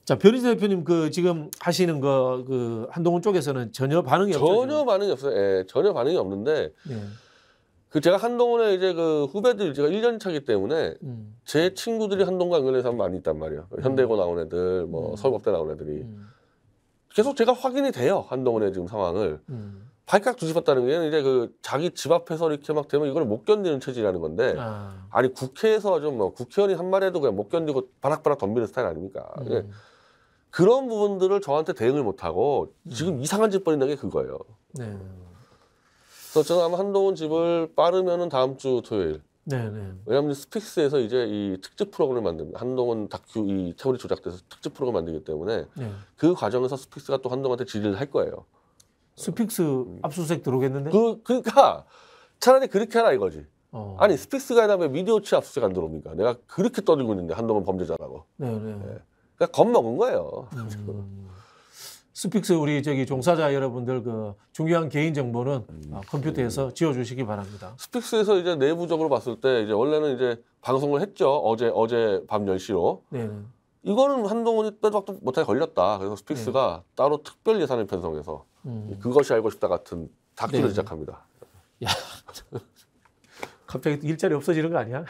자 변희재 대표님 그 지금 하시는 거 그 한동훈 쪽에서는 전혀 반응이 전혀 없죠. 반응이 없어요. 예, 전혀 반응이 없는데. 예. 그 제가 한동훈의 이제 그 후배들 제가 1년 차기 때문에 음. 제 친구들이 한동훈과 연결된 사람 많이 있단 말이에요. 그 현대고 음. 나온 애들, 뭐 음. 서울법대 나온 애들이 음. 계속 제가 확인이 돼요. 한동훈의 지금 상황을 음. 발칵 뒤집었다는 게 이제 그 자기 집 앞에서 이렇게 막 되면 이걸 못 견디는 체질이라는 건데 아. 니 국회에서 좀 뭐 국회의원이 한 말해도 그냥 못 견디고 바락바락 덤비는 스타일 아닙니까? 예. 그런 부분들을 저한테 대응을 못하고 지금 이상한 짓 벌인다는 게 그거예요. 네. 그래서 저는 아마 한동훈 집을 빠르면은 다음 주 토요일. 네네. 왜냐하면 스픽스에서 이제 이 특집 프로그램을 만듭니다. 한동훈 다큐 이 태우리 조작돼서 특집 프로그램 만들기 때문에 네. 그 과정에서 스픽스가 또 한동훈한테 질의를 할 거예요. 스픽스 압수수색 들어오겠는데? 그 그러니까 차라리 그렇게 하라 이거지. 어. 아니 스픽스가 다음에 미디어치 압수수색 안 들어옵니까? 내가 그렇게 떠들고 있는데 한동훈 범죄자라고. 네네. 네. 네. 예. 그러니까 겁먹은 거예요. 음. 스픽스 우리 저기 종사자 여러분들 그 중요한 개인 정보는 음. 어, 컴퓨터에서 음. 지워주시기 바랍니다. 스픽스에서 이제 내부적으로 봤을 때 이제 원래는 이제 방송을 했죠. 어제 어제 밤 10시로. 네. 이거는 한동훈이 빼박도 못하게 걸렸다. 그래서 스픽스가 네. 따로 특별 예산을 편성해서 음. 그것이 알고 싶다 같은 작기를 네. 시작합니다. 야, 갑자기 일자리 없어지는 거 아니야?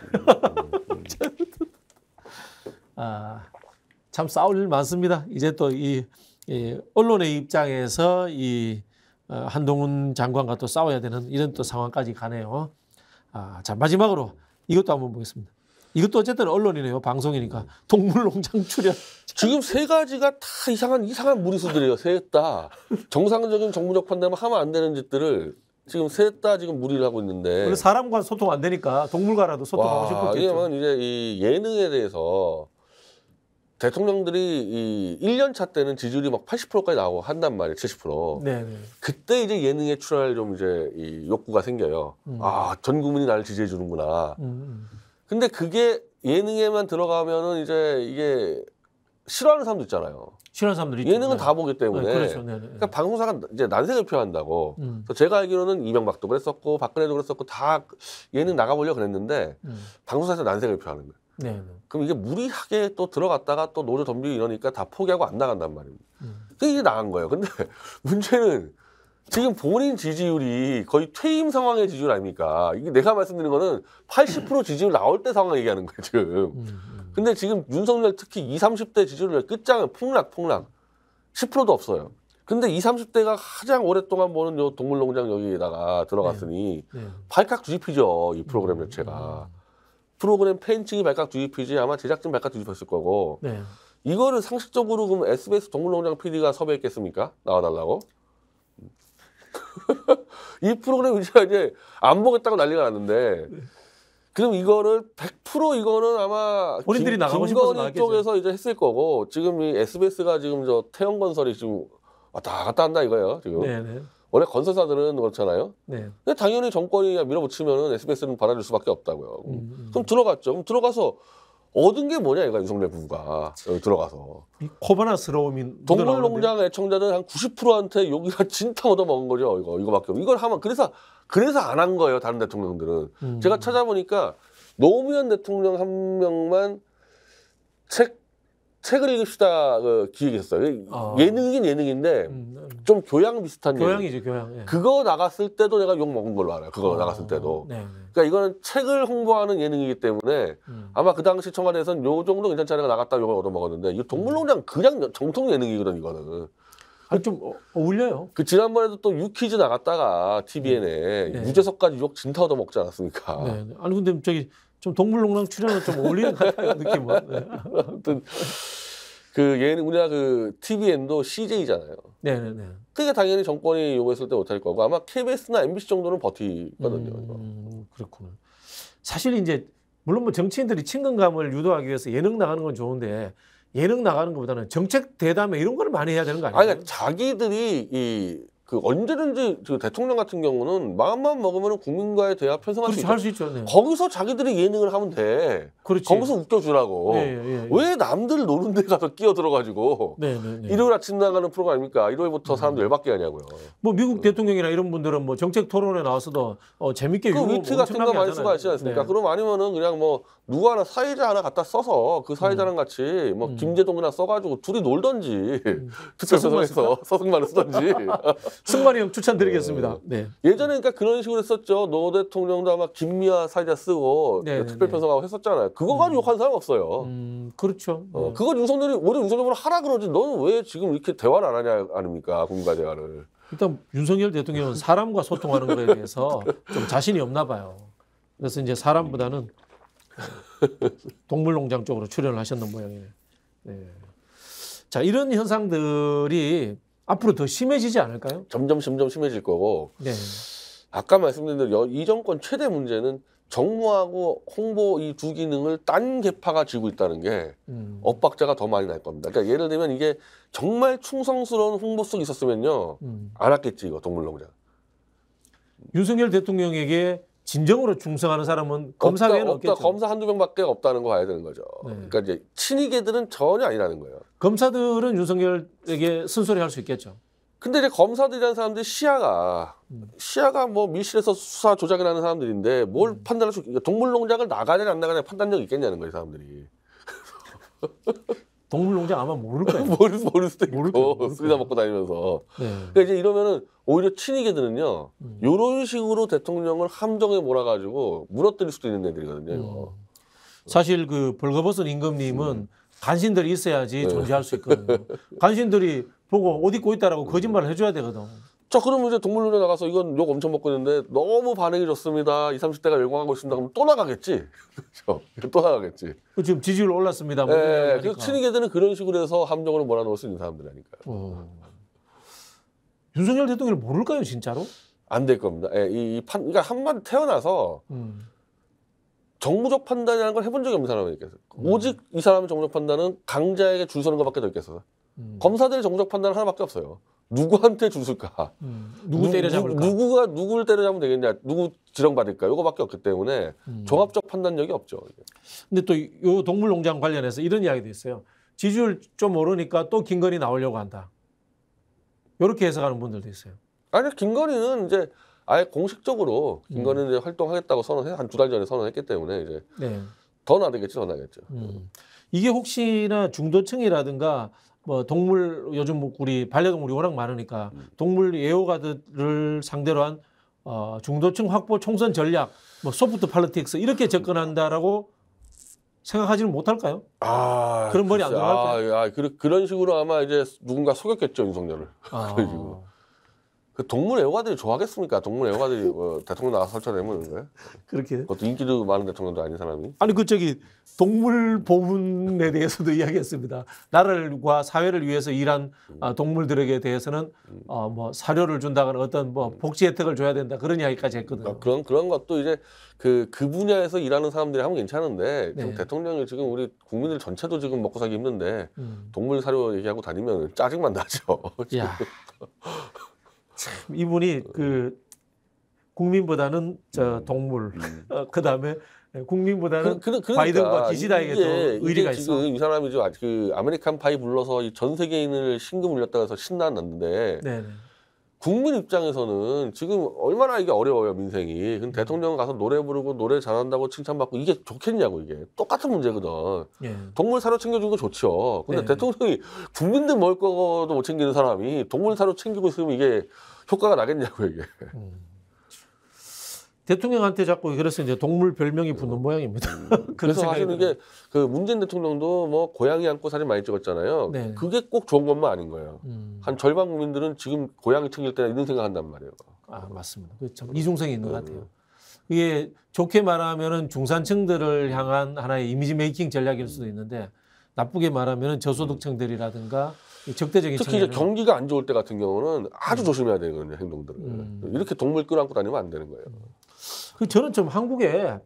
음, 아, 참 싸울 일 많습니다. 이제 또이 이 예, 언론의 입장에서 이 어, 한동훈 장관과 또 싸워야 되는 이런 또 상황까지 가네요. 아, 자 마지막으로 이것도 한번 보겠습니다. 이것도 어쨌든 언론이네요. 방송이니까 동물농장 출연. 지금 세 가지가 다 이상한 이상한 무리수들이에요. 셋다 정상적인 정부적 판단을 하면 안 되는 짓들을 지금 셋다 지금 무리를 하고 있는데. 사람과 소통 안 되니까 동물과라도 소통하고 싶었겠죠. 이제 이 예능에 대해서 대통령들이 이 1년 차 때는 지지율이 막 80%까지 나오고 한단 말이에요. 70%. 네. 그때 이제 예능에 출연할 좀 이제 이 욕구가 생겨요. 음. 아, 전 국민이 나를 지지해 주는구나. 음. 음. 근데 그게 예능에만 들어가면은 이제 이게 싫어하는 사람도 있잖아요. 싫어하는 사람들이 예능은 네. 다 보기 때문에. 네, 그렇죠. 네, 네, 네. 그러니까 방송사가 이제 난색을 표한다고. 음. 그래서 제가 알기로는 이명박도 그랬었고 박근혜도 그랬었고 다 예능 나가보려 그랬는데 음. 방송사에서 난색을 표하는 거예요. 네. 그럼 이게 무리하게 또 들어갔다가 또 노조 덤비고 이러니까 다 포기하고 안 나간단 말입니다. 음. 그게 이게 나간 거예요. 근데 문제는 지금 본인 지지율이 거의 퇴임 상황의 지지율 아닙니까? 이게 내가 말씀드린 거는 80% 지지율 나올 때 상황 얘기하는 거예요, 지금. 음, 음. 근데 지금 윤석열 특히 20, 30대 지지율 끝장은 폭락, 폭락. 10%도 없어요. 근데 20, 30대가 가장 오랫동안 보는 요 동물농장 여기에다가 들어갔으니 네. 네. 발칵 뒤집히죠, 이 프로그램 음. 자체가. 음. 프로그램 팬층이 발칵 뒤집히지 아마 제작진 발칵 뒤집혔을 거고 네. 이거를 상식적으로 그럼 SBS 동물농장 PD가 섭외했겠습니까? 나와달라고? 이 프로그램 을지가 이제 안 보겠다고 난리가 났는데 네. 그럼 이거를 100% 이거는 아마 본인들이 김, 나가고 싶어서 나 쪽에서 이제 했을 거고 지금 이 SBS가 지금 저태형건설이 지금 왔다 갔다 한다 이거예요 지금. 네네. 네. 원래 건설사들은 그렇잖아요. 네. 근데 당연히 정권이 밀어붙이면은 SBS는 받아줄 수밖에 없다고요. 음, 음, 음. 그럼 들어갔죠. 그럼 들어가서 얻은 게 뭐냐 이거 유성래 부부가 여기 들어가서 코바나스러움이 동물농장 애청자들 한 90%한테 여기가 진짜 얻어먹은 거죠 이거 이거밖에 이걸 하면 그래서 그래서 안 한 거예요 다른 대통령들은 음. 제가 찾아보니까 노무현 대통령 한 명만 책 책을 읽읍시다 그 기획이 있었어요. 아. 예능이긴 예능인데 음, 음. 좀 교양 비슷한 교양이죠 교양. 예. 그거 나갔을 때도 내가 욕 먹은 걸로 알아요. 그거 아. 나갔을 때도. 네. 네. 그러니까 이거는 책을 홍보하는 예능이기 때문에 음. 아마 그 당시 청와대에서는 요 정도 괜찮지 않을까 나갔다 욕을 얻어먹었는데 이 동물농장 그냥 정통 예능이거든 이거는. 아니 좀 어, 어울려요. 그 지난번에도 또 유퀴즈 나갔다가 TVN에 네. 네. 유재석까지 욕 진타 얻어먹지 않았습니까? 네, 네. 아니 근데 저기 좀 동물농장 출연을좀 어울리는 것 같아요 느낌은. 네. 아무튼 그 예능 우리가 그 TVN도 CJ잖아요. 네네네. 네. 그게 당연히 정권이 요구했을 때 못할 거고 아마 KBS나 MBC 정도는 버티거든요. 음, 그렇구나. 사실 이제 물론 뭐 정치인들이 친근감을 유도하기 위해서 예능 나가는 건 좋은데 예능 나가는 것보다는 정책 대담회 이런 걸 많이 해야 되는 거 아니에요? 아니 그러니까 자기들이 이그 언제든지 그 대통령 같은 경우는 마음만 먹으면 국민과의 대화 편성할 그렇지, 수, 할수 있죠. 네. 거기서 자기들이 예능을 하면 돼. 그렇지. 거기서 웃겨주라고. 네, 네, 왜 남들 노는 데 가서 끼어들어가지고 네, 네, 네. 일요일 아침 나가는 프로그램입니까 일요일부터 음. 사람들 열받게 하냐고요. 뭐 미국 음. 대통령이나 이런 분들은 뭐 정책 토론에 나와서도 어, 재밌게 그 위트 같은 거 많이 수가 있지 않습니까? 그럼 아니면은 그냥 뭐 누가 하나 사회자 하나 갖다 써서 그 사회자랑 음. 같이 뭐 음. 김재동이나 써가지고 둘이 놀던지 음. 특별 편성에서 서승만을 쓰던지 승만이 형 추천드리겠습니다. 어, 네. 예전에 그러니까 그런 식으로 했었죠. 노 대통령도 아마 김미아 사자 쓰고 네, 네, 특별 네. 편성하고 했었잖아요. 그거 가지고 욕한 사람 없어요. 음, 그렇죠. 어, 그거 윤석열이 오히려 윤석열은 하라 그러지. 너는 왜 지금 이렇게 대화를 안 하냐 아닙니까 국과 대화를. 일단 윤석열 대통령은 사람과 소통하는 거에 대해서 좀 자신이 없나 봐요. 그래서 이제 사람보다는 동물농장 쪽으로 출연을 하셨는 모양이에요. 네. 자 이런 현상들이 앞으로 더 심해지지 않을까요? 점점 점점 심해질 거고. 네. 아까 말씀드린 대로 이 정권 최대 문제는 정무하고 홍보 이 두 기능을 딴 개파가 쥐고 있다는 게 음. 엇박자가 더 많이 날 겁니다. 그러니까 예를 들면 이게 정말 충성스러운 홍보 속이 있었으면요. 음. 안 왔겠지, 이거 동물농장. 윤석열 대통령에게 진정으로 중성하는 사람은 검사 없다, 외에는 없겠죠 검사 한두 명밖에 없다는 거 봐야 되는 거죠. 네. 그러니까 이제 친이계들은 전혀 아니라는 거예요. 검사들은 윤석열에게 순소리할수 있겠죠. 근데 이제 검사들이라는 사람들이 시야가 음. 시야가 뭐 밀실에서 수사 조작을 하는 사람들인데 뭘 음. 판단할 수 동물농장을 나가냐 안 나가냐 판단력이 있겠냐는 거예요 사람들이. 동물농장 아마 모를 거예요. 모를, 모를 수도 모를 거예요, 모를 쓰다 먹고 다니면서. 네. 그러니까 이제 이러면은 오히려 친이계들은요. 음. 이런 식으로 대통령을 함정에 몰아가지고 무너뜨릴 수도 있는 애들이거든요. 음. 사실 그 벌거벗은 임금님은 음. 간신들이 있어야지 네. 존재할 수 있거든요. 간신들이 보고 옷 입고 있다라고 거짓말을 해줘야 되거든. 자, 그러면 이제 동물놀이 나가서 이건 욕 엄청 먹고 있는데 너무 반응이 좋습니다. 20, 30대가 열광하고 있습니다. 그럼 또 나가겠지. 그렇죠. 또 나가겠지. 그 지금 지지율 올랐습니다. 예, 뭐 네. 그 그래서 그러니까. 친이계들은 그런 식으로 해서 함정으로 몰아넣을 수 있는 사람들이니까요. 어. 윤석열 대통령을 모를까요, 진짜로? 안 될 겁니다. 예, 이, 이 판, 그러니까 한 번 태어나서 음. 정무적 판단이라는 걸 해본 적이 없는 사람이니까 음. 오직 이 사람의 정무적 판단은 강자에게 줄 서는 것밖에 없겠어요 음. 검사들의 정무적 판단은 하나밖에 없어요. 누구한테 줄을까? 음, 누구 때려잡을까? 누, 가 누구를 때려잡으면 되겠냐? 누구 지령받을까? 요거밖에 없기 때문에 음. 종합적 판단력이 없죠. 근데 또요 동물농장 관련해서 이런 이야기도 있어요. 지지율 좀 오르니까 또 김건희 나오려고 한다. 요렇게 해석하는 분들도 있어요. 아니 김건희는 이제 아예 공식적으로 음. 김건희는 음. 활동하겠다고 선언해 한 두 달 전에 선언했기 때문에 이제 네. 더나되겠죠더 나겠죠. 음. 이게 혹시나 중도층이라든가 뭐 동물 요즘 뭐 우리 반려동물이 워낙 많으니까 음. 동물 예호가들을 상대로 한 어, 중도층 확보 총선 전략, 뭐 소프트 팔리틱스 이렇게 접근한다라고 생각하지는 못할까요? 아 그런 머리 안 들어갈까요? 아, 아, 그런 식으로 아마 이제 누군가 속였겠죠 윤석열을. 아. 그래가지고 그 동물 애호가들이 좋아하겠습니까? 동물 애호가들이 어, 대통령 나가서 설쳐되면 거예요? 그렇게. 그것도 인기도 많은 대통령도 아닌 사람이. 아니 그 저기 동물 보훈에 대해서도 이야기했습니다. 나라를과 사회를 위해서 일한 아, 동물들에게 대해서는 어, 뭐 사료를 준다거나 어떤 뭐 복지 혜택을 줘야 된다 그런 이야기까지 했거든요. 그 그런 그런 것도 이제 그그 그 분야에서 일하는 사람들이 하면 괜찮은데 네. 지금 대통령이 지금 우리 국민들 전체도 지금 먹고 살기 힘든데 음. 동물 사료 얘기하고 다니면 짜증만 나죠. 참 이분이 그 국민보다는 저 동물 음. 어, 그다음에 국민보다는 그, 그, 그러니까 바이든과 기시다에게 도 의리가 있어. 지금 이 사람이 좀 아직 그 아메리칸 파이 불러서 전 세계인을 신금 울렸다고 해서 신났는데 네네. 국민 입장에서는 지금 얼마나 이게 어려워요 민생이. 근데 음. 대통령 가서 노래 부르고 노래 잘한다고 칭찬받고 이게 좋겠냐고 이게 똑같은 문제거든. 예. 동물 사료 챙겨주는 거 좋죠. 근데 예. 대통령이 국민들 먹을 거도 못 챙기는 사람이 동물 사료 챙기고 있으면 이게 효과가 나겠냐고 이게. 음. 대통령한테 자꾸 그래서 이제 동물 별명이 붙는 음. 모양입니다. 음. 그래서 생각이 사실은 이게 그 문재인 대통령도 뭐 고양이 안고 사진 많이 찍었잖아요. 네. 그게 꼭 좋은 것만 아닌 거예요. 음. 한 절반 국민들은 지금 고양이 챙길 때나 이런 생각한단 말이에요. 아 맞습니다. 참 이중성이 있는 것 음. 같아요. 이게 좋게 말하면은 중산층들을 향한 하나의 이미지 메이킹 전략일 수도 있는데 나쁘게 말하면은 저소득층들이라든가 이 적대적인 특히 이제 경기가 안 좋을 때 같은 경우는 아주 조심해야 되거든요 행동들을 음. 이렇게 동물 끌어안고 다니면 안 되는 거예요. 그 저는 좀 한국에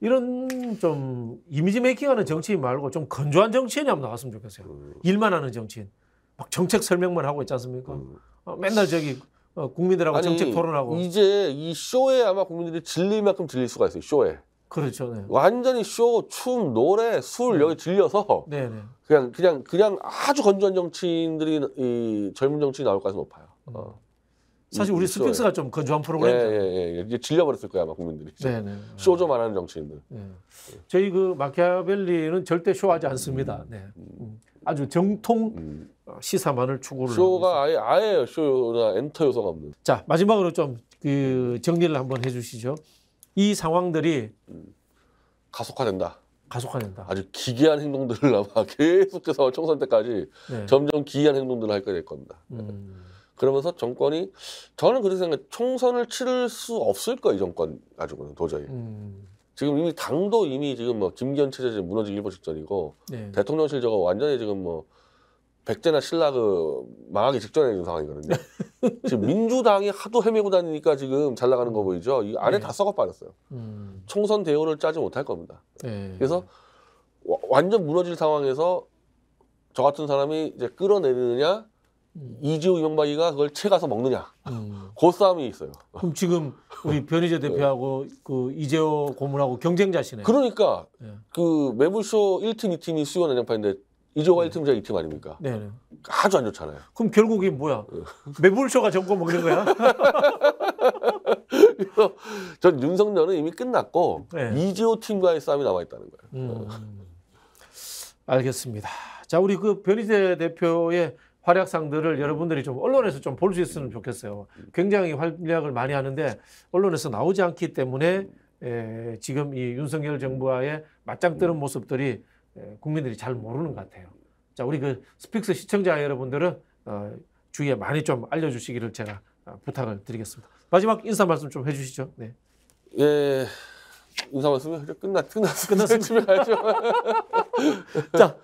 이런 좀 이미지 메이킹하는 정치인 말고 좀 건조한 정치인이 한번 나왔으면 좋겠어요. 음. 일만 하는 정치인. 막 정책 설명만 하고 있지 않습니까? 음. 어, 맨날 저기 어, 국민들하고 아니, 정책 토론하고. 이제 이 쇼에 아마 국민들이 질릴 만큼 질릴 수가 있어요. 쇼에. 그렇죠. 네. 완전히 쇼, 춤, 노래, 술 네. 여기 질려서 네, 네. 그냥 그냥 그냥 아주 건조한 정치인들이 이 젊은 정치인 나올 가능성이 높아요. 음. 어. 사실 우리 있어요. 스픽스가 좀 건조한 프로그램이죠. 예, 예, 예. 질려버렸을 거야, 아 국민들이. 네네. 네, 쇼좀 안 하는 정치인들. 네. 저희 그 마키아벨리는 절대 쇼하지 않습니다. 음, 네. 음. 음. 아주 정통 음. 시사만을 추구를 쇼가 아예 아예 쇼나 엔터 요소가 없는. 자 마지막으로 좀 그 정리를 한번 해주시죠. 이 상황들이 음. 가속화된다. 가속화된다. 아주 기괴한 행동들을 아마 계속해서 총선 때까지 네. 점점 기이한 행동들을 할 거일 겁니다. 음. 그러면서 정권이 저는 그렇게 생각해 총선을 치를 수 없을 거이 정권 가지고는 도저히. 음. 지금 이미 당도 이미 지금 뭐 김기현 체제 지금 무너지기 일보 직전이고 네. 대통령실 저거 완전히 지금 뭐 백제나 신라 그 망하기 직전에 있는 상황이거든요. 지금 민주당이 하도 헤매고 다니니까 지금 잘 나가는 거 음. 보이죠. 이 안에 네. 다 썩어빠졌어요. 음. 총선 대우를 짜지 못할 겁니다. 네. 그래서 와, 완전 무너질 상황에서 저 같은 사람이 이제 끌어내느냐 리 이지우 이명박이가 그걸 채 가서 먹느냐. 음. 그 싸움이 있어요. 그럼 지금 우리 변희재 네. 대표하고 네. 그 이재호 고문하고 경쟁자시네 그러니까 네. 그 매물쇼 1팀, 2팀이 수요 난장판인데 이재호가 네. 1팀, 제가 2팀 아닙니까? 네, 아주 안 좋잖아요. 그럼 결국이 뭐야? 어. 매물쇼가 정권 먹는 거야? 전 윤석열은 이미 끝났고 네. 이재호 팀과의 싸움이 남아 있다는 거예요. 음. 알겠습니다. 자, 우리 그 변희재 대표의 활약상들을 여러분들이 좀 언론에서 좀 볼 수 있으면 좋겠어요. 굉장히 활약을 많이 하는데 언론에서 나오지 않기 때문에 에, 지금 이 윤석열 정부와의 맞짱 뜨는 모습들이 에, 국민들이 잘 모르는 것 같아요. 자, 우리 그 스픽스 시청자 여러분들은 어, 주위에 많이 좀 알려주시기를 제가 어, 부탁을 드리겠습니다. 마지막 인사 말씀 좀 해주시죠. 네. 예. 의사만 쓰면 끝나 끝났어. 끝났습니다. 집에 가야죠. 자,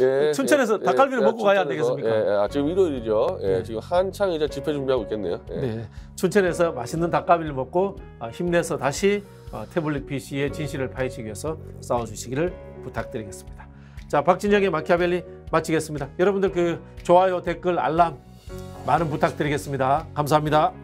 예, 예. 춘천에서 예, 닭갈비를 예, 먹고 가야 되겠습니까? 예, 예, 아, 지금 일요일이죠. 예, 네. 지금 한창 이제 집회 준비하고 있겠네요. 예. 네, 춘천에서 맛있는 닭갈비를 먹고 아, 힘내서 다시 아, 태블릿 PC의 진실을 파헤치기 위해서 싸워주시기를 부탁드리겠습니다. 자, 박진영의 마키아벨리 마치겠습니다. 여러분들 그 좋아요, 댓글, 알람 많은 부탁드리겠습니다. 감사합니다.